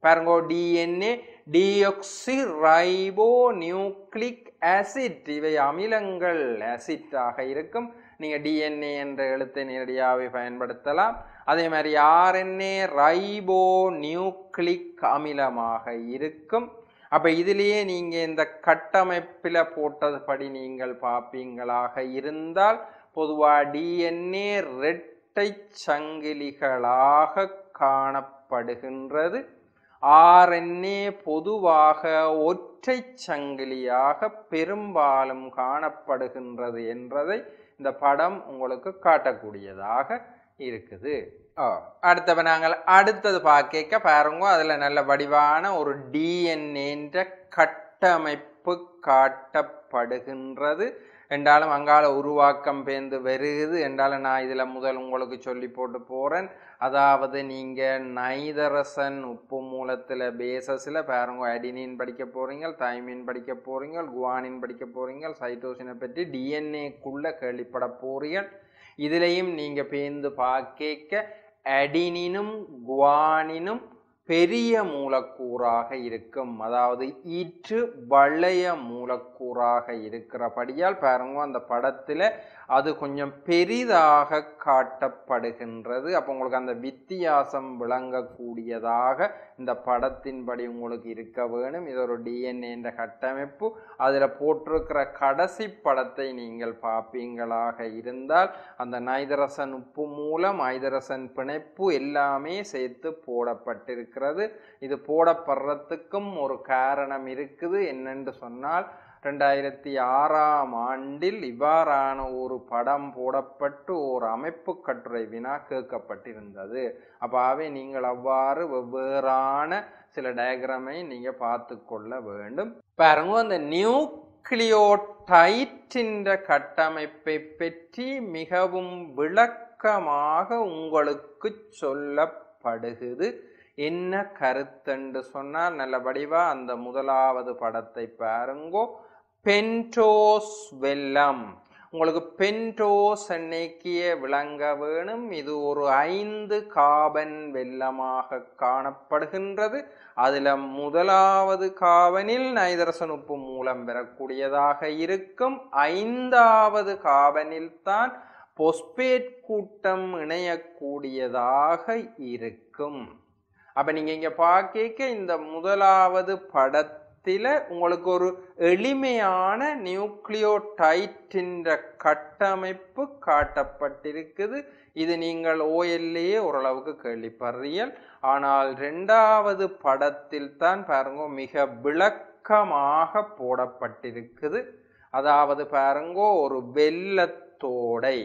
பாருங்க டிஎன்ஏ டியோக்சிரைபோ நியூக்ளிக் ஆசிட் இவை அமிலங்கள் ஆசிட்டாக இருக்கும் நீங்கள் டிஎன்ஏ என்ற எழுத்தை நேரடியாகவே பயன்படுத்தலாம் அதே மாதிரி ஆர்என்ஏ ரைபோ நியூக்ளிக் அமிலமாக இருக்கும் அப்போ இதுலேயே நீங்கள் இந்த கட்டமைப்பில் போட்டது படி நீங்கள் பார்ப்பீங்களாக இருந்தால் பொதுவாக டிஎன்ஏ ரெட்டை சங்கிலிகளாக காணப்படுகின்றது ஆர்என்ஏ பொதுவாக ஒற்றை சங்கிலியாக பெரும்பாலும் காணப்படுகின்றது என்றதை இந்த படம் உங்களுக்கு காட்டக்கூடியதாக இருக்குது அடுத்தப்ப நாங்கள் அடுத்தது பார்க்க பாருங்க அதில் நல்ல வடிவான ஒரு டிஎன்ஏன்ற கட்டமைப்பு காட்டப்படுகின்றது என்றாலும் அங்கால உருவாக்கம் பேர்ந்து வருகுது என்றாலும் நான் இதில் முதல் உங்களுக்கு சொல்லி போட்டு போகிறேன் அதாவது நீங்கள் நைதரசன் உப்பு மூலத்தில் பேசஸில் பாருங்க அடினின் படிக்க போகிறீங்க தைமீன் படிக்க போகிறீங்க குவானின் படிக்க போகிறீங்க சைட்டோசினை பற்றி டிஎன்ஏக்குள்ளே கேள்விப்பட போகிறீர்கள் இதுலேயும் நீங்கள் பேந்து பார்க்க அடினினும் குவானினும் பெரிய மூலக்கூறாக இருக்கும் அதாவது ஈற்று வளைய மூலக்கூறாக இருக்கிறபடியால் பாருங்க அந்த படத்தில் அது கொஞ்சம் பெரிதாக காட்டப்படுகின்றது அப்போ உங்களுக்கு அந்த வித்தியாசம் விளங்கக்கூடியதாக இந்த படத்தின்படி உங்களுக்கு இருக்க வேணும் இது ஒரு டிஎன்ஏன்ற கட்டமைப்பு அதில் போட்டிருக்கிற கடைசி படத்தை நீங்கள் பார்ப்பீங்களாக இருந்தால் அந்த நைதரசன் உப்பு மூலம் ஐதரசன் பிணைப்பு எல்லாமே சேர்த்து போடப்பட்டிருக்கிறது இது போடப்படுறதுக்கும் ஒரு காரணம் இருக்குது என்னென்று சொன்னால் ரெண்டாயிரத்தி ஆறாம் ஆண்டில் இவ்வாறான ஒரு படம் போடப்பட்டு ஒரு அமைப்பு கட்டுரை வினா கேட்கப்பட்டிருந்தது அப்பாவே நீங்கள் அவ்வாறு வெவ்வேறான சில டயக்ராமை நீங்கள் பார்த்து கொள்ள வேண்டும் பாருங்க அந்த நியூக்ளியோடைட்டின்ற கட்டமைப்பை பற்றி மிகவும் விளக்கமாக உங்களுக்கு சொல்லப்படுகிறது என்ன என்று சொன்னால் நல்லபடிவா அந்த முதலாவது படத்தை பாருங்கோ பென்டோஸ் வெல்லம் உங்களுக்கு பென்டோஸ் அன்னைக்கிய விளங்க வேணும் இது ஒரு ஐந்து காபன் வெள்ளமாக காணப்படுகின்றது அதில் முதலாவது காபனில் நைதரசன் உப்பு மூலம் பெறக்கூடியதாக இருக்கும் ஐந்தாவது காபனில் தான் பொஸ்பேட் கூட்டம் இணையக்கூடியதாக இருக்கும் அப்போ நீங்கள் இங்கே பார்க்க இந்த முதலாவது படத்தை மத்தியில் உங்களுக்கு ஒரு எளிமையான நியூக்ளியோடைட்டின்ற கட்டமைப்பு காட்டப்பட்டிருக்குது இது நீங்கள் ஓயல்லையே ஓரளவுக்கு கேள்விப்படுறீர்கள் ஆனால் ரெண்டாவது படத்தில் தான் பாருங்க மிக விளக்கமாக போடப்பட்டிருக்குது அதாவது பாருங்கோ ஒரு வெள்ளத்தோடை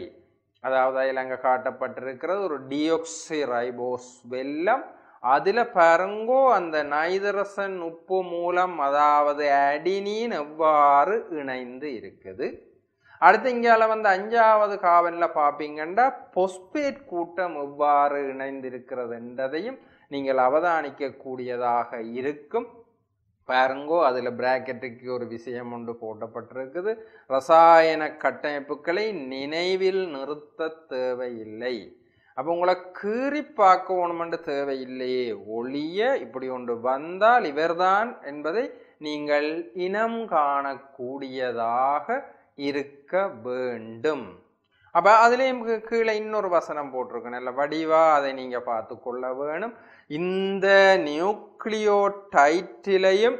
அதாவது அதில் அங்கே காட்டப்பட்டிருக்கிறது ஒரு டியோக்சிரைபோஸ் வெள்ளம் அதில் பாருங்கோ அந்த நைதரசன் உப்பு மூலம் அதாவது அடினின் எவ்வாறு இணைந்து இருக்குது அடுத்து இங்கால வந்து அஞ்சாவது காவலில் பார்ப்பீங்கன்னா பொஸ்பேட் கூட்டம் எவ்வாறு இணைந்து இருக்கிறது என்றதையும் நீங்கள் அவதானிக்கக்கூடியதாக இருக்கும் பாருங்கோ அதில் பிராக்கெட்டுக்கு ஒரு விஷயம் ஒன்று போட்டப்பட்டிருக்குது ரசாயன கட்டமைப்புகளை நினைவில் நிறுத்த தேவையில்லை அப்போ உங்களை கீறி பார்க்கணுமென்று தேவையில்லையே ஒளிய இப்படி ஒன்று வந்தால் இவர்தான் என்பதை நீங்கள் இனம் காணக்கூடியதாக இருக்க வேண்டும் அப்போ அதுலேயும் கீழே இன்னொரு வசனம் போட்டிருக்கு நல்ல வடிவாக அதை நீங்கள் பார்த்து கொள்ள வேணும் இந்த நியூக்ளியோ டைட்டிலையும்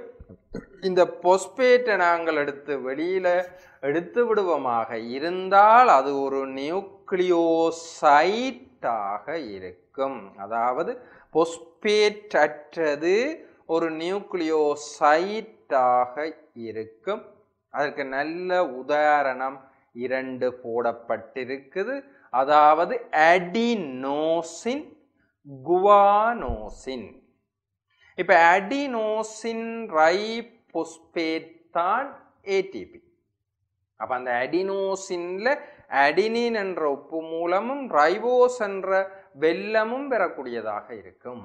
இந்த பொஸ்பேட்டை நாங்கள் எடுத்து வெளியில் எடுத்து விடுவோமாக இருந்தால் அது ஒரு நியூக்ளியோசைட்டாக இருக்கும் அதாவது பொஸ்பேட் அற்றது ஒரு நியூக்ளியோசைட்டாக இருக்கும் அதற்கு நல்ல உதாரணம் இரண்டு போடப்பட்டிருக்குது அதாவது அடினோசின் குவானோசின் இப்போ அடினோசின் ரைபொஸ்பேட் ஏடிபி அப்போ அந்த அடினோசின்ல அடினின் என்ற உப்பு மூலமும் ரைவோஸ் என்ற வெல்லமும் பெறக்கூடியதாக இருக்கும்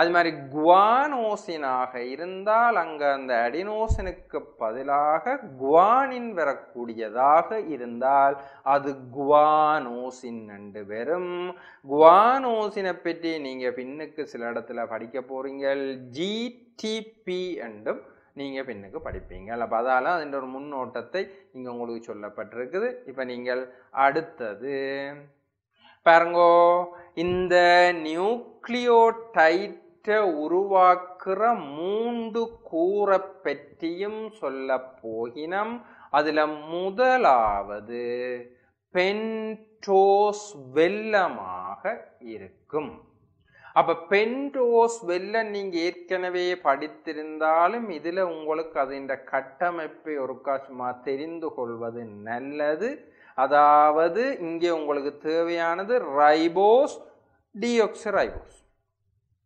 அது மாதிரி குவானோசினாக இருந்தால் அங்கே அந்த அடினோசினுக்கு பதிலாக குவானின் வரக்கூடியதாக இருந்தால் அது குவானோசின் நண்டு வெறும் குவானோசினை பற்றி நீங்கள் பின்னுக்கு சில இடத்துல படிக்க போகிறீங்கள் ஜிடிபி என்றும் நீங்கள் பின்னுக்கு படிப்பீங்க அப்போ அதால் அதன் ஒரு முன்னோட்டத்தை இங்கே உங்களுக்கு சொல்லப்பட்டிருக்குது இப்போ நீங்கள் அடுத்தது பாருங்கோ இந்த நியூக்ளியோடைட் உற்ற உருவாக்குற மூன்று கூற பற்றியும் சொல்ல போகினம் அதில் முதலாவது பென்டோஸ் வெள்ளமாக இருக்கும் அப்ப பென்டோஸ் வெல்ல நீங்க ஏற்கனவே படித்திருந்தாலும் இதுல உங்களுக்கு அதன் கட்டமைப்பை ஒருக்கா சும்மா தெரிந்து கொள்வது நல்லது அதாவது இங்கே உங்களுக்கு தேவையானது ரைபோஸ் டியோக்ஸி ரைபோஸ்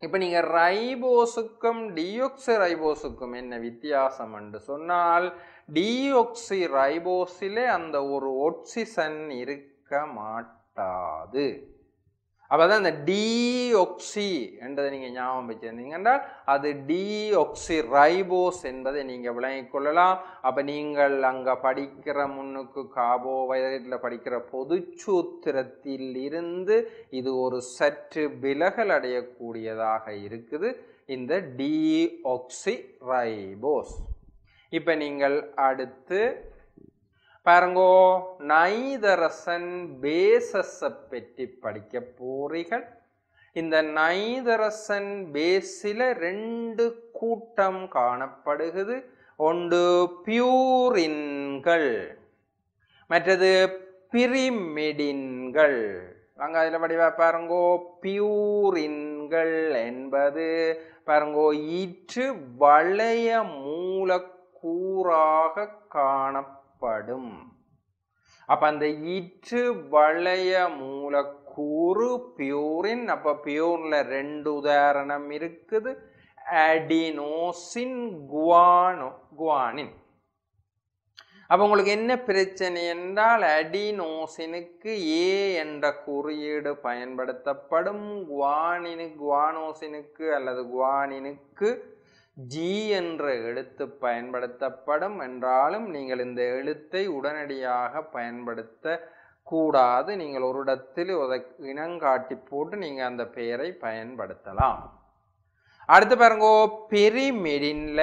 இப்போ நீங்கள் ரைபோஸுக்கும் டியோக்சி ரைபோஸுக்கும் என்ன வித்தியாசம் என்று சொன்னால் டியோக்சி ரைபோஸிலே அந்த ஒரு ஒட்சிசன் இருக்க மாட்டாது அப்போ தான் இந்த டிஒக்சி என்றதை நீங்கள் ஞாபகம் வச்சிருந்தீங்க என்றால் அது டிஒக்சி ரைபோஸ் என்பதை நீங்கள் விளங்கி கொள்ளலாம் அப்போ நீங்கள் அங்கே படிக்கிற முன்னுக்கு காபோ வயதில் படிக்கிற பொதுச்சூத்திரத்தில் இருந்து இது ஒரு சற்று விலகல் அடையக்கூடியதாக இருக்குது இந்த டிஒக்சி ரைபோஸ் இப்போ நீங்கள் அடுத்து பாருங்கோ நைதரசன் பேசஸை பற்றி படிக்க போறீர்கள் இந்த நைதரசன் பேஸில் ரெண்டு கூட்டம் காணப்படுகிறது ஒன்று பியூரின்கள் மற்றது பிரிமிடின்கள் நாங்கள் அதில் வடிவா பாருங்கோ பியூரின்கள் என்பது பாருங்கோ ஈற்று வளைய மூலக்கூறாக காணப்படும் படும் அப்ப அந்த இற்று வளைய மூலக்கூறு பியூரின் அப்ப பியூர்ல ரெண்டு உதாரணம் இருக்குது அடினோசின் குவானோ குவானின் அப்போ உங்களுக்கு என்ன பிரச்சனை என்றால் அடினோசினுக்கு ஏ என்ற குறியீடு பயன்படுத்தப்படும் குவானினு குவானோசினுக்கு அல்லது குவானினுக்கு ஜி என்ற எழுத்து பயன்படுத்தப்படும் என்றாலும் நீங்கள் இந்த எழுத்தை உடனடியாக பயன்படுத்த கூடாது நீங்கள் ஒரு இடத்தில் இனங்காட்டி போட்டு நீங்கள் அந்த பெயரை பயன்படுத்தலாம் அடுத்து பாருங்கோ பிரிமிடின்ல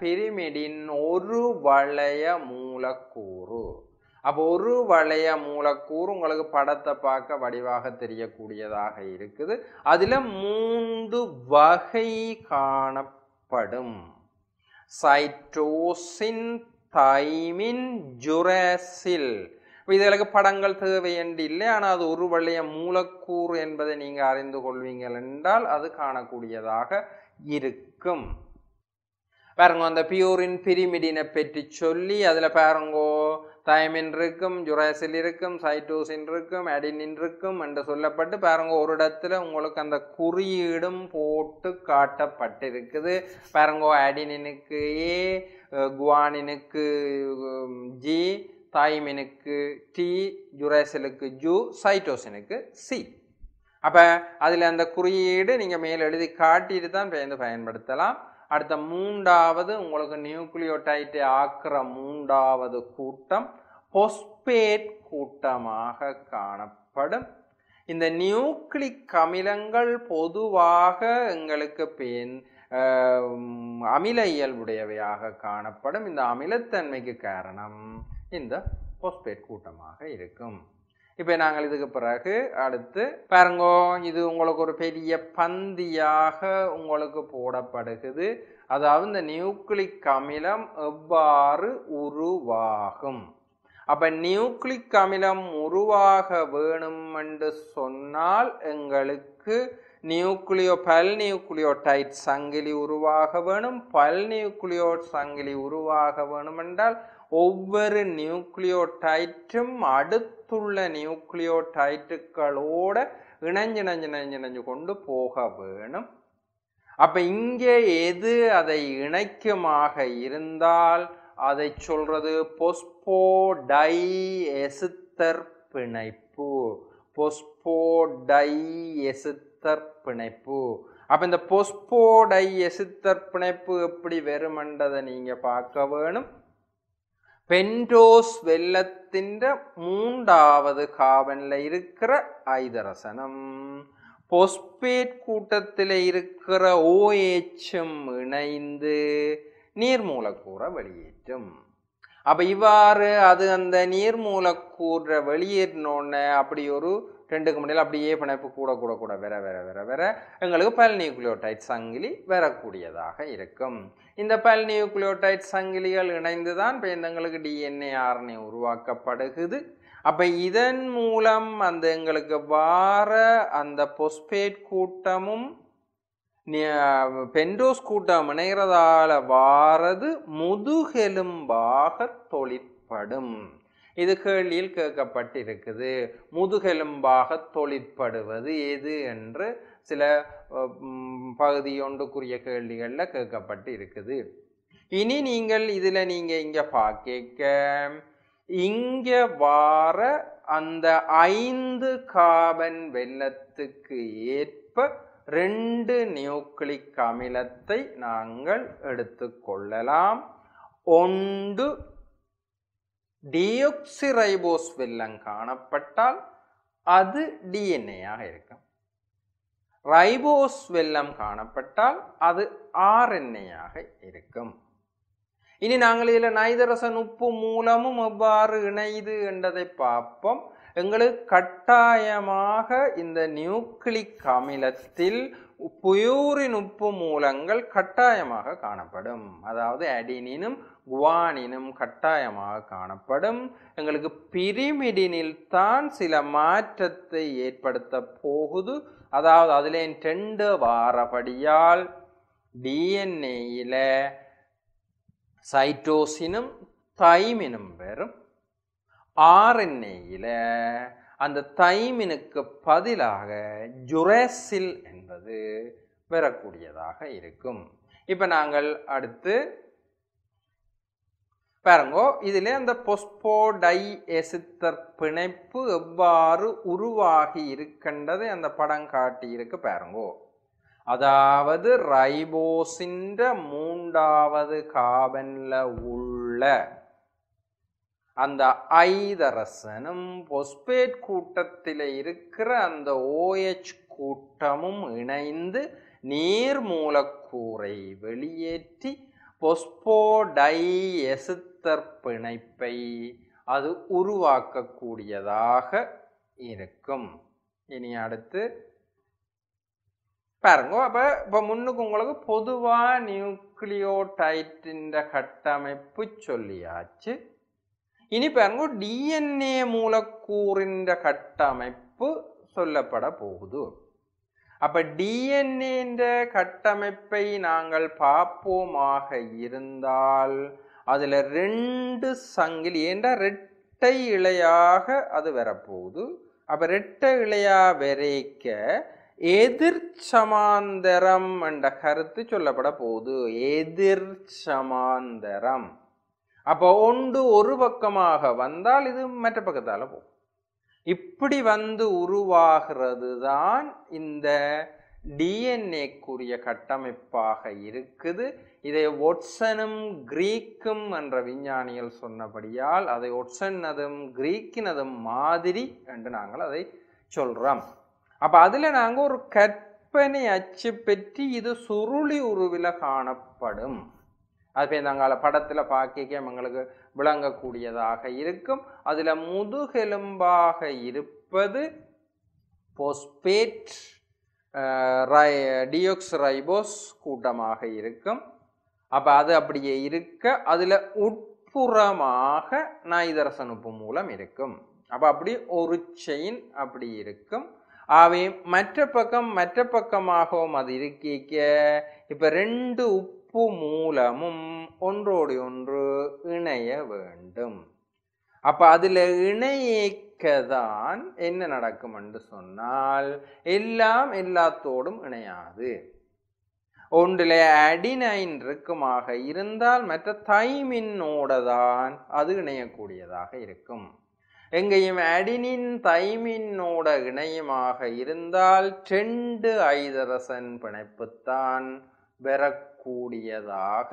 பிரிமிடின் ஒரு வளைய மூலக்கூறு அப்போ ஒரு வளைய மூலக்கூறு உங்களுக்கு படத்தை பார்க்க வடிவாக தெரியக்கூடியதாக இருக்குது அதில் மூன்று வகை காணப்படும் படும் சைட்ரோசின் தைமின் ஜுராசில் இதுகளுக்கு படங்கள் தேவை என்று இல்லை ஆனால் அது ஒரு வழிய மூலக்கூறு என்பதை நீங்கள் அறிந்து கொள்வீங்கள் என்றால் அது காணக்கூடியதாக இருக்கும் பாருங்க அந்த பியூரின் பிரிமிடினை பற்றி சொல்லி அதில் பாருங்கோ தயமின் இருக்கும் ஜுராசில் இருக்கும் சைட்டோசின் இருக்கும் அடினின் இருக்கும் என்று சொல்லப்பட்டு பாருங்க ஒரு இடத்துல உங்களுக்கு அந்த குறியீடும் போட்டு காட்டப்பட்டிருக்குது பாருங்க அடினினுக்கு ஏ குவானினுக்கு ஜி தாய்மினுக்கு டி ஜுராசிலுக்கு ஜூ சைட்டோசினுக்கு சி அப்போ அதில் அந்த குறியீடு நீங்கள் மேலெழுதி எழுதி காட்டிட்டு தான் பயந்து பயன்படுத்தலாம் அடுத்த மூன்றாவது உங்களுக்கு நியூக்ளியோடைட்டை ஆக்குற மூன்றாவது கூட்டம் பொஸ்பேட் கூட்டமாக காணப்படும் இந்த நியூக்ளிக் அமிலங்கள் பொதுவாக எங்களுக்கு பெண் அமில இயல்புடையவையாக காணப்படும் இந்த அமிலத்தன்மைக்கு காரணம் இந்த பொஸ்பேட் கூட்டமாக இருக்கும் இப்போ நாங்கள் இதுக்கு பிறகு அடுத்து பாருங்கோ இது உங்களுக்கு ஒரு பெரிய பந்தியாக உங்களுக்கு போடப்படுகிறது அதாவது இந்த நியூக்ளிக் அமிலம் எவ்வாறு உருவாகும் அப்போ நியூக்ளிக் அமிலம் உருவாக வேணும் என்று சொன்னால் எங்களுக்கு நியூக்ளியோ பல் நியூக்ளியோடைட் சங்கிலி உருவாக வேணும் பல் நியூக்ளியோ சங்கிலி உருவாக வேணும் என்றால் ஒவ்வொரு நியூக்ளியோடைட்டும் அடுத்த அடுத்துள்ள நியூக்ளியோடைட்டுகளோட இணைஞ்சு இணைஞ்சு இணைஞ்சு இணைஞ்சு கொண்டு போக வேணும் அப்போ இங்கே எது அதை இணைக்குமாக இருந்தால் அதை சொல்றது பொஸ்போடை எசுத்தர் பிணைப்பு பொஸ்போடை எசுத்தர் பிணைப்பு அப்போ இந்த பொஸ்போடை எசுத்தர் பிணைப்பு எப்படி வெறுமண்டதை நீங்கள் பார்க்க வேணும் பென்டோஸ் வெள்ளத்தின் மூன்றாவது காவனில் இருக்கிற ஐதரசனம் போஸ்பேட் கூட்டத்தில் இருக்கிற ஓஏச்சும் இணைந்து நீர் வெளியேற்றும் அப்போ இவ்வாறு அது அந்த நீர் மூலக்கூற வெளியேறினோன்னு அப்படி ஒரு ரெண்டுக்கு முடியல அப்படியே பிணைப்பு கூட கூட கூட வேற வேற வேற வேற எங்களுக்கு பல் நியூக்ளியோடைட் சங்கிலி வரக்கூடியதாக இருக்கும் இந்த பல் நியூக்ளியோடைட் சங்கிலிகள் இணைந்து தான் இப்போ எங்களுக்கு டிஎன்ஏ ஆர்என்ஏ உருவாக்கப்படுகுது அப்போ இதன் மூலம் அந்த எங்களுக்கு வார அந்த பொஸ்பேட் கூட்டமும் பென்டோஸ் கூட்டம் இணைகிறதால வாரது முதுகெலும்பாக தொழிற்படும் இது கேள்வியில் கேட்கப்பட்டிருக்குது முதுகெலும்பாக தொழிற்படுவது எது என்று சில ஒன்றுக்குரிய கேள்விகளில் கேட்கப்பட்டு இருக்குது இனி நீங்கள் இதில் நீங்கள் இங்கே பார்க்க இங்கே வார அந்த ஐந்து காபன் வெள்ளத்துக்கு ஏற்ப ரெண்டு நியூக்ளிக் அமிலத்தை நாங்கள் எடுத்துக்கொள்ளலாம் ஒன்று டியோக்சிரைபோஸ் வெல்லம் காணப்பட்டால் அது டிஎன்ஏயாக இருக்கும் ரைபோஸ் வெல்லம் காணப்பட்டால் அது ஆர்என்ஏயாக இருக்கும் இனி நாங்கள் இதில் நைதரசன் உப்பு மூலமும் எவ்வாறு இணைது என்றதை பார்ப்போம் எங்களுக்கு கட்டாயமாக இந்த நியூக்ளிக் அமிலத்தில் புயூரின் உப்பு மூலங்கள் கட்டாயமாக காணப்படும் அதாவது அடினினும் குவானினும் கட்டாயமாக காணப்படும் எங்களுக்கு பிரிமிடினில் தான் சில மாற்றத்தை ஏற்படுத்த போகுது அதாவது அதிலே டெண்டு வாரபடியால் டிஎன்ஏயில் சைட்டோசினும் தைமினும் வெறும் ஆர்என்ஏயில் அந்த தைமினுக்கு பதிலாக ஜுரேசில் என்பது பெறக்கூடியதாக இருக்கும் இப்போ நாங்கள் அடுத்து பாருங்கோ இதில் அந்த பொஸ்போடை எசித்தர் பிணைப்பு எவ்வாறு உருவாகி இருக்கின்றது அந்த படம் காட்டியிருக்கு பாருங்கோ அதாவது ரைபோஸின்ற மூன்றாவது காபனில் உள்ள அந்த ஐதரசனும் பொஸ்பேட் கூட்டத்தில் இருக்கிற அந்த ஓஎச் கூட்டமும் இணைந்து நீர் மூலக்கூரை வெளியேற்றி பொஸ்போடைஎசித்தர் பிணைப்பை அது உருவாக்கக்கூடியதாக இருக்கும் இனி அடுத்து பாருங்க அப்போ இப்போ முன்னுக்கு உங்களுக்கு பொதுவாக நியூக்ளியோடைட்டின்ற கட்டமைப்பு சொல்லியாச்சு இனி பாருங்க டிஎன்ஏ மூலக்கூறின்ற கட்டமைப்பு சொல்லப்பட போகுது அப்ப டிஎன்ஏன்ற கட்டமைப்பை நாங்கள் பார்ப்போமாக இருந்தால் அதில் ரெண்டு சங்கிலி ஏண்டா ரெட்டை இலையாக அது வரப்போகுது அப்போ ரெட்டை இலையா வரைக்க எதிர் சமாந்தரம் என்ற கருத்து சொல்லப்பட போகுது எதிர் சமாந்தரம் அப்போ ஒன்று ஒரு பக்கமாக வந்தால் இது மற்ற பக்கத்தால் போகும் இப்படி வந்து உருவாகிறது தான் இந்த டிஎன்ஏக்குரிய கட்டமைப்பாக இருக்குது இதை ஒட்சனும் கிரீக்கும் என்ற விஞ்ஞானிகள் சொன்னபடியால் அதை ஒட்சன்னதும் கிரீக்கினதும் மாதிரி என்று நாங்கள் அதை சொல்கிறோம் அப்போ அதில் நாங்கள் ஒரு கற்பனை அச்சு பெற்றி இது சுருளி உருவில் காணப்படும் அது போய் நாங்கள் படத்தில் பார்க்க எங்களுக்கு விளங்கக்கூடியதாக இருக்கும் அதில் முதுகெலும்பாக இருப்பது போஸ்பேட் ரை டியோக்ஸ் ரைபோஸ் கூட்டமாக இருக்கும் அப்போ அது அப்படியே இருக்க அதில் உட்புறமாக நாய்தரசன் உப்பு மூலம் இருக்கும் அப்போ அப்படி ஒரு செயின் அப்படி இருக்கும் அவை மற்ற பக்கம் மற்ற பக்கமாகவும் அது இருக்க இப்போ ரெண்டு உப்பு உப்பு மூலமும் ஒன்றோடு ஒன்று இணைய வேண்டும் அப்ப அதுல இணைக்க தான் என்ன நடக்கும் என்று சொன்னால் எல்லாம் எல்லாத்தோடும் இணையாது ஒன்றில் அடினைன் இருக்குமாக இருந்தால் மற்ற தைமின்னோட தான் அது இணையக்கூடியதாக இருக்கும் எங்கேயும் அடினின் தைமின்னோட இணையமாக இருந்தால் செண்டு ஐதரசன் பிணைப்புத்தான் பெற கூடியதாக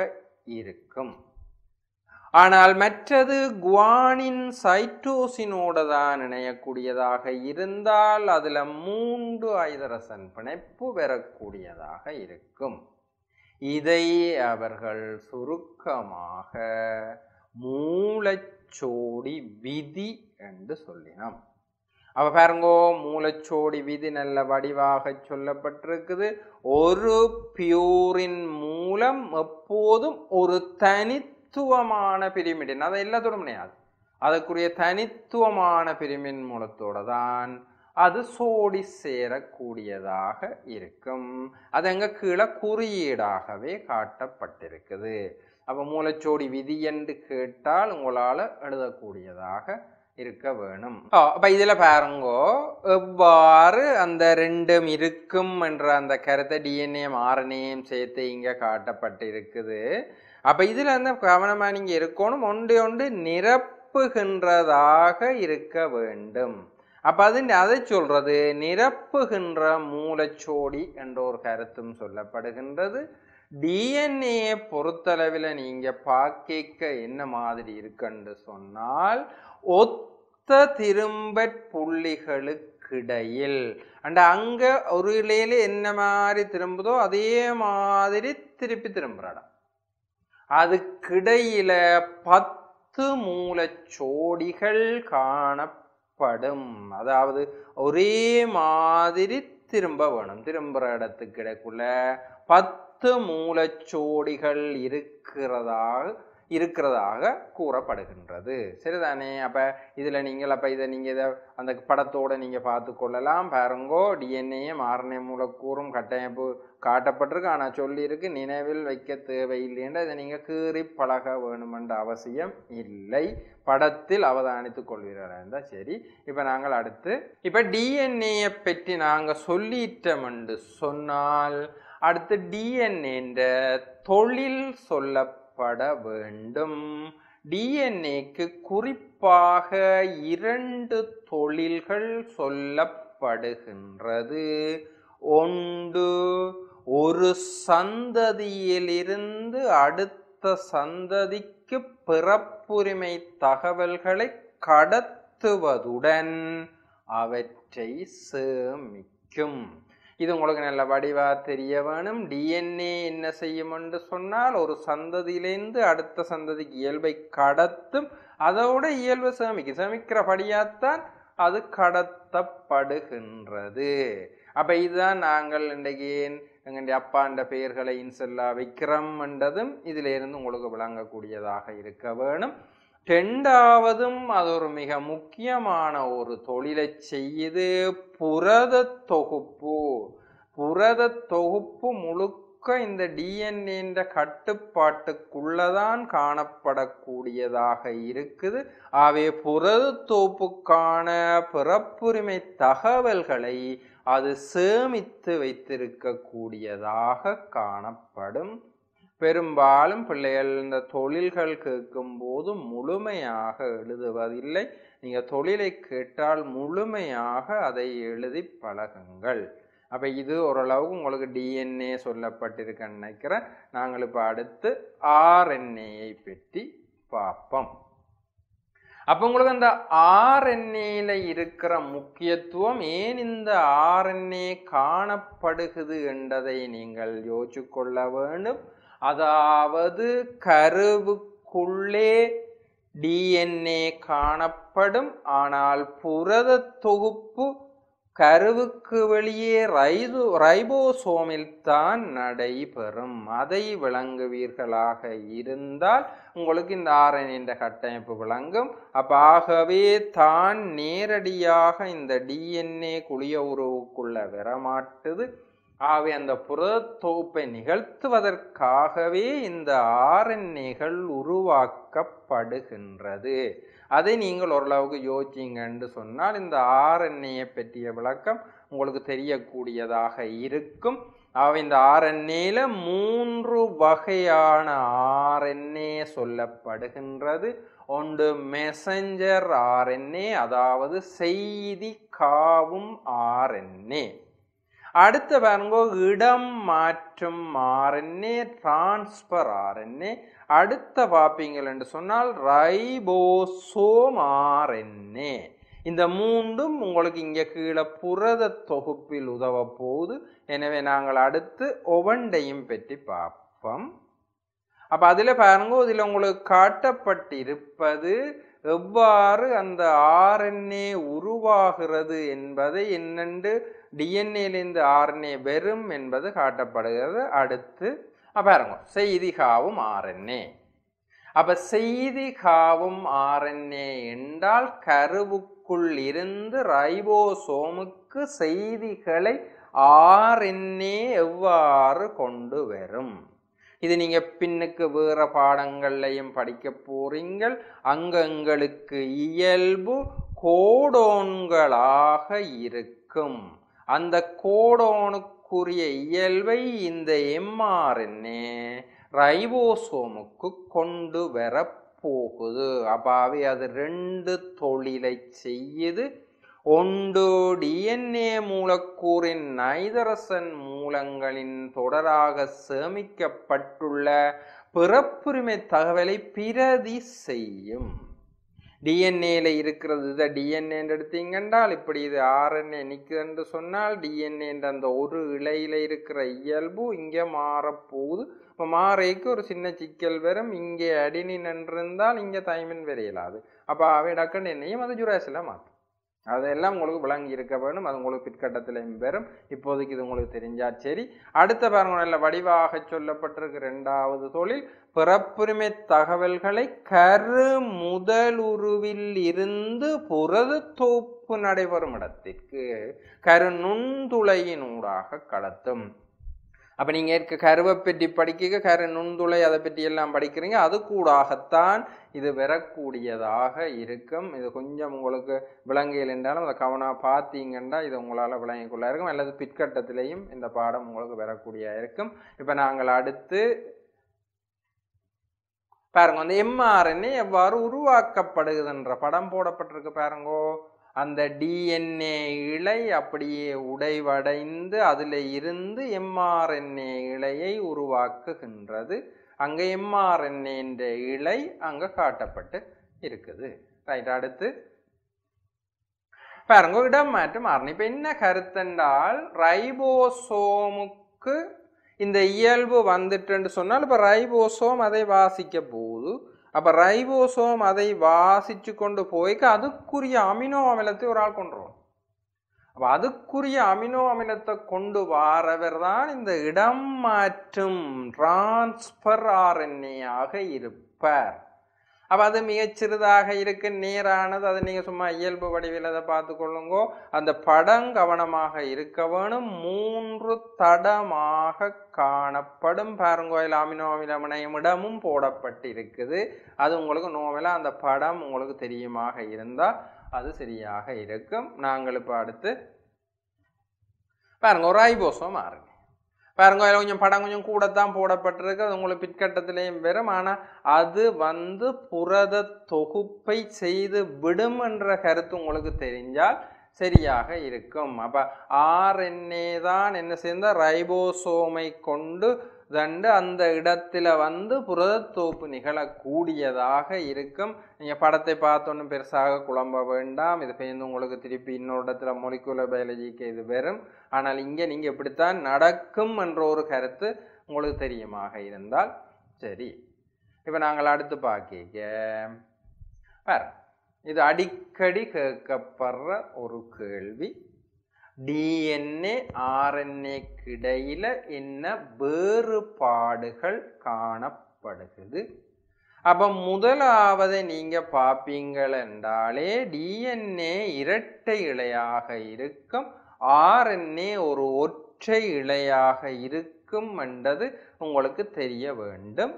இருக்கும் ஆனால் மற்றது குவானின் சைட்டோசினோட தான் இணையக்கூடியதாக இருந்தால் அதில் மூன்று ஐதரசன் பிணைப்பு பெறக்கூடியதாக இருக்கும் இதை அவர்கள் சுருக்கமாக மூளைச்சோடி விதி என்று சொல்லினோம் அப்போ பாருங்கோ மூலச்சோடி விதி நல்ல வடிவாக சொல்லப்பட்டிருக்குது ஒரு பியூரின் மூலம் எப்போதும் ஒரு தனித்துவமான பிரிமிடின் அதை எல்லாத்தோடும் கிடையாது அதற்குரிய தனித்துவமான பிரிமின் மூலத்தோடு தான் அது சோடி சேரக்கூடியதாக இருக்கும் அது எங்க கீழே குறியீடாகவே காட்டப்பட்டிருக்குது அப்போ மூலச்சோடி விதி என்று கேட்டால் உங்களால் எழுதக்கூடியதாக இருக்க வேணும் அப்ப அப்போ இதில் பாருங்கோ எவ்வாறு அந்த ரெண்டும் இருக்கும் என்ற அந்த கருத்தை டிஎன்ஏ ஆர்என்ஏம் சேர்த்து இங்கே காட்டப்பட்டு இருக்குது அப்போ இதில் அந்த கவனமாக நீங்கள் இருக்கணும் ஒன்று ஒன்று நிரப்புகின்றதாக இருக்க வேண்டும் அப்போ அது அதை சொல்கிறது நிரப்புகின்ற மூலச்சோடி என்ற ஒரு கருத்தும் சொல்லப்படுகின்றது டிஎன்ஏ பொறுத்தளவில் நீங்கள் பார்க்க என்ன மாதிரி இருக்குன்னு சொன்னால் ஒத்த திரும்ப புள்ளிகளுக்கிடையில் அண்ட் அங்க ஒரு இலையில என்ன மாதிரி திரும்புதோ அதே மாதிரி திருப்பி திரும்புறாடா அதுக்கிடையில பத்து மூலச்சோடிகள் காணப்படும் அதாவது ஒரே மாதிரி திரும்ப வேணும் திரும்புற இடத்துக்கு கிடைக்குள்ள பத்து மூலச்சோடிகள் இருக்கிறதாக இருக்கிறதாக கூறப்படுகின்றது சரிதானே அப்போ இதில் நீங்கள் அப்போ இதை நீங்கள் இதை அந்த படத்தோடு நீங்கள் பார்த்து கொள்ளலாம் பாருங்கோ டிஎன்ஏயும் ஆர்என்ஏ மூலக்கூறும் கட்டமைப்பு காட்டப்பட்டிருக்கு ஆனால் சொல்லியிருக்கு நினைவில் வைக்க தேவையில்லைன்ற இதை நீங்கள் கீறி பழக வேணுமென்ற அவசியம் இல்லை படத்தில் அவதானித்து கொள்வீர்களாக இருந்தால் சரி இப்போ நாங்கள் அடுத்து இப்போ டிஎன்ஏயை பற்றி நாங்கள் சொல்லிட்டோம் சொன்னால் அடுத்து டிஎன்ஏன்ற தொழில் சொல்ல காட்டப்பட வேண்டும் டிஎன்ஏக்கு குறிப்பாக இரண்டு தொழில்கள் சொல்லப்படுகின்றது ஒன்று ஒரு சந்ததியிலிருந்து அடுத்த சந்ததிக்கு பிறப்புரிமை தகவல்களை கடத்துவதுடன் அவற்றை சேமிக்கும் இது உங்களுக்கு நல்ல வடிவாக தெரிய வேணும் டிஎன்ஏ என்ன செய்யும் என்று சொன்னால் ஒரு சந்ததியிலேருந்து அடுத்த சந்ததிக்கு இயல்பை கடத்தும் அதோட இயல்பு சேமிக்கும் சேமிக்கிறபடியாத்தான் அது கடத்தப்படுகின்றது அப்ப இதுதான் நாங்கள் இன்றைக்கு ஏன் எங்களுடைய அப்பாண்ட பெயர்களை இன்சல்லா விக்ரம் என்றதும் இதிலிருந்து உங்களுக்கு விளங்கக்கூடியதாக இருக்க வேணும் ரெண்டாவதும் அது ஒரு மிக முக்கியமான ஒரு தொழிலை செய்யுது புரத தொகுப்பு புரத தொகுப்பு முழுக்க இந்த டிஎன்ஏன்ற கட்டுப்பாட்டுக்குள்ளதான் காணப்படக்கூடியதாக இருக்குது ஆகவே புரத தொகுப்புக்கான பிறப்புரிமை தகவல்களை அது சேமித்து வைத்திருக்கக்கூடியதாக காணப்படும் பெரும்பாலும் பிள்ளைகள் இந்த தொழில்கள் கேட்கும் போது முழுமையாக எழுதுவதில்லை நீங்கள் தொழிலை கேட்டால் முழுமையாக அதை எழுதி பழகுங்கள் அப்போ இது ஓரளவுக்கு உங்களுக்கு டிஎன்ஏ சொல்லப்பட்டிருக்கேன் நினைக்கிறேன் நாங்கள் இப்போ அடுத்து ஆர்என்ஏயை பற்றி பார்ப்போம் அப்போ உங்களுக்கு அந்த ஆர்என்ஏல இருக்கிற முக்கியத்துவம் ஏன் இந்த ஆர்என்ஏ காணப்படுகிறது என்றதை நீங்கள் யோசிச்சு கொள்ள வேண்டும் அதாவது கருவுக்குள்ளே டிஎன்ஏ காணப்படும் ஆனால் புரத தொகுப்பு கருவுக்கு வெளியே ரைது ரைபோசோமில் தான் நடைபெறும் அதை விளங்குவீர்களாக இருந்தால் உங்களுக்கு இந்த ஆர்என் என்ற கட்டமைப்பு விளங்கும் அப்பாகவே ஆகவே தான் நேரடியாக இந்த டிஎன்ஏ குளிய உறவுக்குள்ள வரமாட்டுது ஆகவே அந்த புரத தொகுப்பை நிகழ்த்துவதற்காகவே இந்த ஆர்என்ஏகள் உருவாக்கப்படுகின்றது அதை நீங்கள் ஓரளவுக்கு யோசிங்கன்னு சொன்னால் இந்த ஆரண்யை பற்றிய விளக்கம் உங்களுக்கு தெரியக்கூடியதாக இருக்கும் ஆக இந்த ஆரண்யில மூன்று வகையான ஆர்என்ஏ சொல்லப்படுகின்றது ஒன்று மெசஞ்சர் ஆர்என்ஏ அதாவது செய்தி காவும் ஆர்என்ஏ அடுத்து പറഞ്ഞോ இடம் மாற்றம் ஆர்என்ஏ டிரான்ஸ்பர் ஆர்என்ஏ அடுத்த பார்ப்பீங்கள் என்று சொன்னால் ரைபோசோம் ஆர்என்ஏ இந்த மூன்றும் உங்களுக்கு இங்கே கீழே புரத தொகுப்பில் உதவ போகுது எனவே நாங்கள் அடுத்து ஒவ்வொன்றையும் பற்றி பார்ப்போம் அப்போ அதில் பாருங்க இதில் உங்களுக்கு காட்டப்பட்டிருப்பது எவ்வாறு அந்த ஆர்என்ஏ உருவாகிறது என்பதை என்னென்று டிஎன்ஏலேருந்து ஆர்என்ஏ வெறும் என்பது காட்டப்படுகிறது அடுத்து பாருங்க செய்தி காவும் ஆர்என்ஏ அப்போ செய்தி காவும் ஆர்என்ஏ என்றால் கருவுக்குள் இருந்து ரைபோசோமுக்கு செய்திகளை ஆர்என்ஏ எவ்வாறு கொண்டு வரும் இது நீங்கள் பின்னுக்கு வேறு பாடங்கள்லையும் படிக்க போறீங்கள் அங்கங்களுக்கு இயல்பு கோடோன்களாக இருக்கும் அந்த கோடோனுக்குரிய இயல்பை இந்த எம்ஆர்என்ஏ ரைபோசோமுக்கு கொண்டு வர போகுது அப்பாவே அது ரெண்டு தொழிலை செய்யுது ஒன்று டிஎன்ஏ மூலக்கூறின் நைதரசன் மூலங்களின் தொடராக சேமிக்கப்பட்டுள்ள பிறப்புரிமை தகவலை பிரதி செய்யும் டிஎன்ஏல இருக்கிறது இதை டிஎன்ஏ எடுத்தீங்கன்றால் இப்படி இது ஆர்என்ஏ நிற்குதுன்னு சொன்னால் டிஎன்ஏ அந்த ஒரு இலையில இருக்கிற இயல்பு இங்கே மாறப்போகுது இப்போ மாறைக்கு ஒரு சின்ன சிக்கல் வரும் இங்கே அடினி நின்றிருந்தால் இங்கே தைமின் வரையலாது அப்போ அவை டக்குன்னு என்னையும் அது ஜுராசில மாற்றும் அதெல்லாம் உங்களுக்கு விளங்கி இருக்க வேண்டும் அது உங்களுக்கு பிற்கட்டத்திலையும் பெறும் இப்போதைக்கு இது உங்களுக்கு தெரிஞ்சா சரி அடுத்த பாருங்க நல்ல வடிவாக சொல்லப்பட்டிருக்கு ரெண்டாவது தொழில் பிறப்புரிமை தகவல்களை கரு முதலுருவில் இருந்து புரது தோப்பு நடைபெறும் இடத்திற்கு கரு நுண்துளையினூடாக கடத்தும் அப்போ நீங்கள் இருக்க கருவை பற்றி படிக்க கரு நுண்துளை அதை பற்றி எல்லாம் படிக்கிறீங்க அது கூடாகத்தான் இது வரக்கூடியதாக இருக்கும் இது கொஞ்சம் உங்களுக்கு விளங்கியல் என்றாலும் அதை கவனம் பார்த்தீங்கன்னா இது உங்களால் விளங்கிக்கொள்ள இருக்கும் அல்லது பிற்கட்டத்திலையும் இந்த பாடம் உங்களுக்கு வரக்கூடியதாக இருக்கும் இப்போ நாங்கள் அடுத்து பாருங்க அந்த எம்ஆர்என்ஏ எவ்வாறு உருவாக்கப்படுகிறதுன்ற படம் போடப்பட்டிருக்கு பாருங்கோ அந்த டிஎன்ஏ இழை அப்படியே உடைவடைந்து அதில் இருந்து எம்ஆர்என்ஏ இழையை உருவாக்குகின்றது அங்கே எம்ஆர்என்ஏ என்ற இழை அங்கே காட்டப்பட்டு இருக்குது ரைட் அடுத்து பாருங்க இடம் மாற்றம் மாறணும் இப்போ என்ன கருத்தென்றால் ரைபோசோமுக்கு இந்த இயல்பு வந்துட்டுன்னு சொன்னால் இப்போ ரைபோசோம் அதை வாசிக்க போது அப்போ ரைபோசோம் அதை வாசித்து கொண்டு போய்க்கு அதுக்குரிய அமினோ அமிலத்தை ஒரு ஆள் கொண்டு வரும் அப்போ அதுக்குரிய அமினோ அமிலத்தை கொண்டு வாரவர் தான் இந்த இடம் மாற்றும் டிரான்ஸ்பர் ஆர்என்ஏ ஆக இருப்பார் அப்போ அது மிகச்சிறிதாக இருக்கு நேரானது அதை நீங்கள் சும்மா இயல்பு வடிவில் அதை பார்த்து கொள்ளுங்கோ அந்த படம் கவனமாக இருக்க வேணும் மூன்று தடமாக காணப்படும் பாருங்கோயில் அமினோவில இடமும் போடப்பட்டிருக்குது அது உங்களுக்கு நோவில அந்த படம் உங்களுக்கு தெரியுமாக இருந்தால் அது சரியாக இருக்கும் நாங்கள் இப்போ அடுத்து பாருங்க ஒரு ஐபோசம் மாறுங்க பாருங்க அதில் கொஞ்சம் படம் கொஞ்சம் கூடத்தான் போடப்பட்டிருக்கு அது உங்களுக்கு பிற்கட்டத்திலையும் வரும் ஆனால் அது வந்து புரத தொகுப்பை செய்து விடும் என்ற கருத்து உங்களுக்கு தெரிஞ்சால் சரியாக இருக்கும் அப்போ ஆர்என்ஏ தான் என்ன சேர்ந்தால் ரைபோசோமை கொண்டு ரெண்டு அந்த இடத்துல வந்து புரதத்தோப்பு நிகழக்கூடியதாக இருக்கும் நீங்கள் படத்தை பார்த்தோன்னு பெருசாக குழம்ப வேண்டாம் இது பேருந்து உங்களுக்கு திருப்பி இன்னொரு இடத்துல மொலிகுலர் பயாலஜிக்கு இது வரும் ஆனால் இங்கே நீங்கள் இப்படித்தான் நடக்கும் என்ற ஒரு கருத்து உங்களுக்கு தெரியுமாக இருந்தால் சரி இப்போ நாங்கள் அடுத்து பார்க்க வேறு இது அடிக்கடி கேட்கப்படுற ஒரு கேள்வி டிஎன்ஏ ஆர்என்ஏக்கிடையில் என்ன வேறுபாடுகள் காணப்படுகிறது அப்போ முதலாவது நீங்கள் பார்ப்பீங்கள் என்றாலே டிஎன்ஏ இரட்டை இழையாக இருக்கும் ஆர்என்ஏ ஒரு ஒற்றை இழையாக இருக்கும் என்றது உங்களுக்கு தெரிய வேண்டும்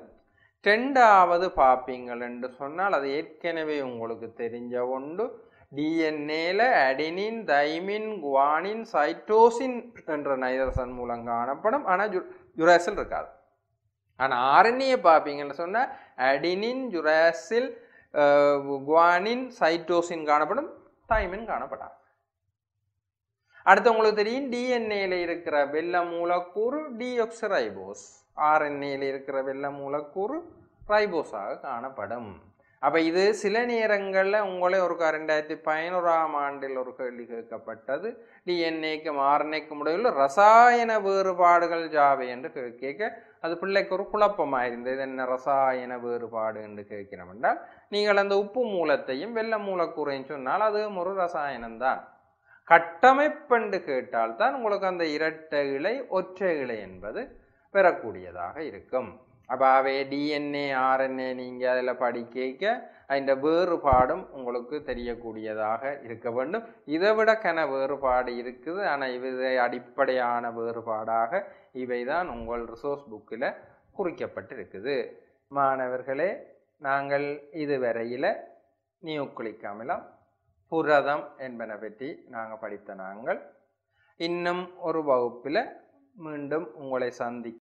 ரெண்டாவது பார்ப்பீங்கள் என்று சொன்னால் அது ஏற்கனவே உங்களுக்கு தெரிஞ்ச ஒன்று டிஎன்ஏல அடினின் தைமின் குவானின் சைட்டோசின் என்ற நைதரசன் மூலம் காணப்படும் ஆனால் ஜு ஜுராசில் இருக்காது ஆனால் ஆர்என்ஏ பார்ப்பீங்கன்னு சொன்னால் அடினின் ஜுராசில் குவானின் சைட்டோசின் காணப்படும் தைமின் காணப்படாது அடுத்து உங்களுக்கு தெரியும் டிஎன்ஏல இருக்கிற வெள்ள மூலக்கூறு டிஎக்ஸ் ரைபோஸ் ஆர்என்ஏல இருக்கிற வெள்ள மூலக்கூறு ரைபோஸாக காணப்படும் அப்போ இது சில நேரங்களில் உங்களே ஒரு ரெண்டாயிரத்தி பதினோராம் ஆண்டில் ஒரு கேள்வி கேட்கப்பட்டது டிஎன்ஏக்கும் ஆர்என்ஏக்கும் முடிவில் ரசாயன வேறுபாடுகள் ஜாவை என்று கேட்க அது பிள்ளைக்கு ஒரு குழப்பமாக இருந்தது என்ன ரசாயன வேறுபாடு என்று கேட்கிறோம் என்றால் நீங்கள் அந்த உப்பு மூலத்தையும் வெள்ள மூலக்கூறையும் சொன்னால் அதுவும் ஒரு ரசாயனம்தான் கட்டமைப்பென்று கேட்டால் தான் உங்களுக்கு அந்த இரட்டை இலை ஒற்றை இலை என்பது பெறக்கூடியதாக இருக்கும் அப்போ அவை டிஎன்ஏ ஆர்என்ஏ நீங்கள் அதில் படிக்க அந்த வேறுபாடும் உங்களுக்கு தெரியக்கூடியதாக இருக்க வேண்டும் இதை விட வேறுபாடு இருக்குது ஆனால் இவை அடிப்படையான வேறுபாடாக இவை தான் உங்கள் ரிசோர்ஸ் புக்கில் குறிக்கப்பட்டிருக்குது மாணவர்களே நாங்கள் இதுவரையில் நியூக்ளிக் அமிலம் புரதம் என்பன பற்றி நாங்கள் படித்த நாங்கள் இன்னும் ஒரு வகுப்பில் மீண்டும் உங்களை சந்தி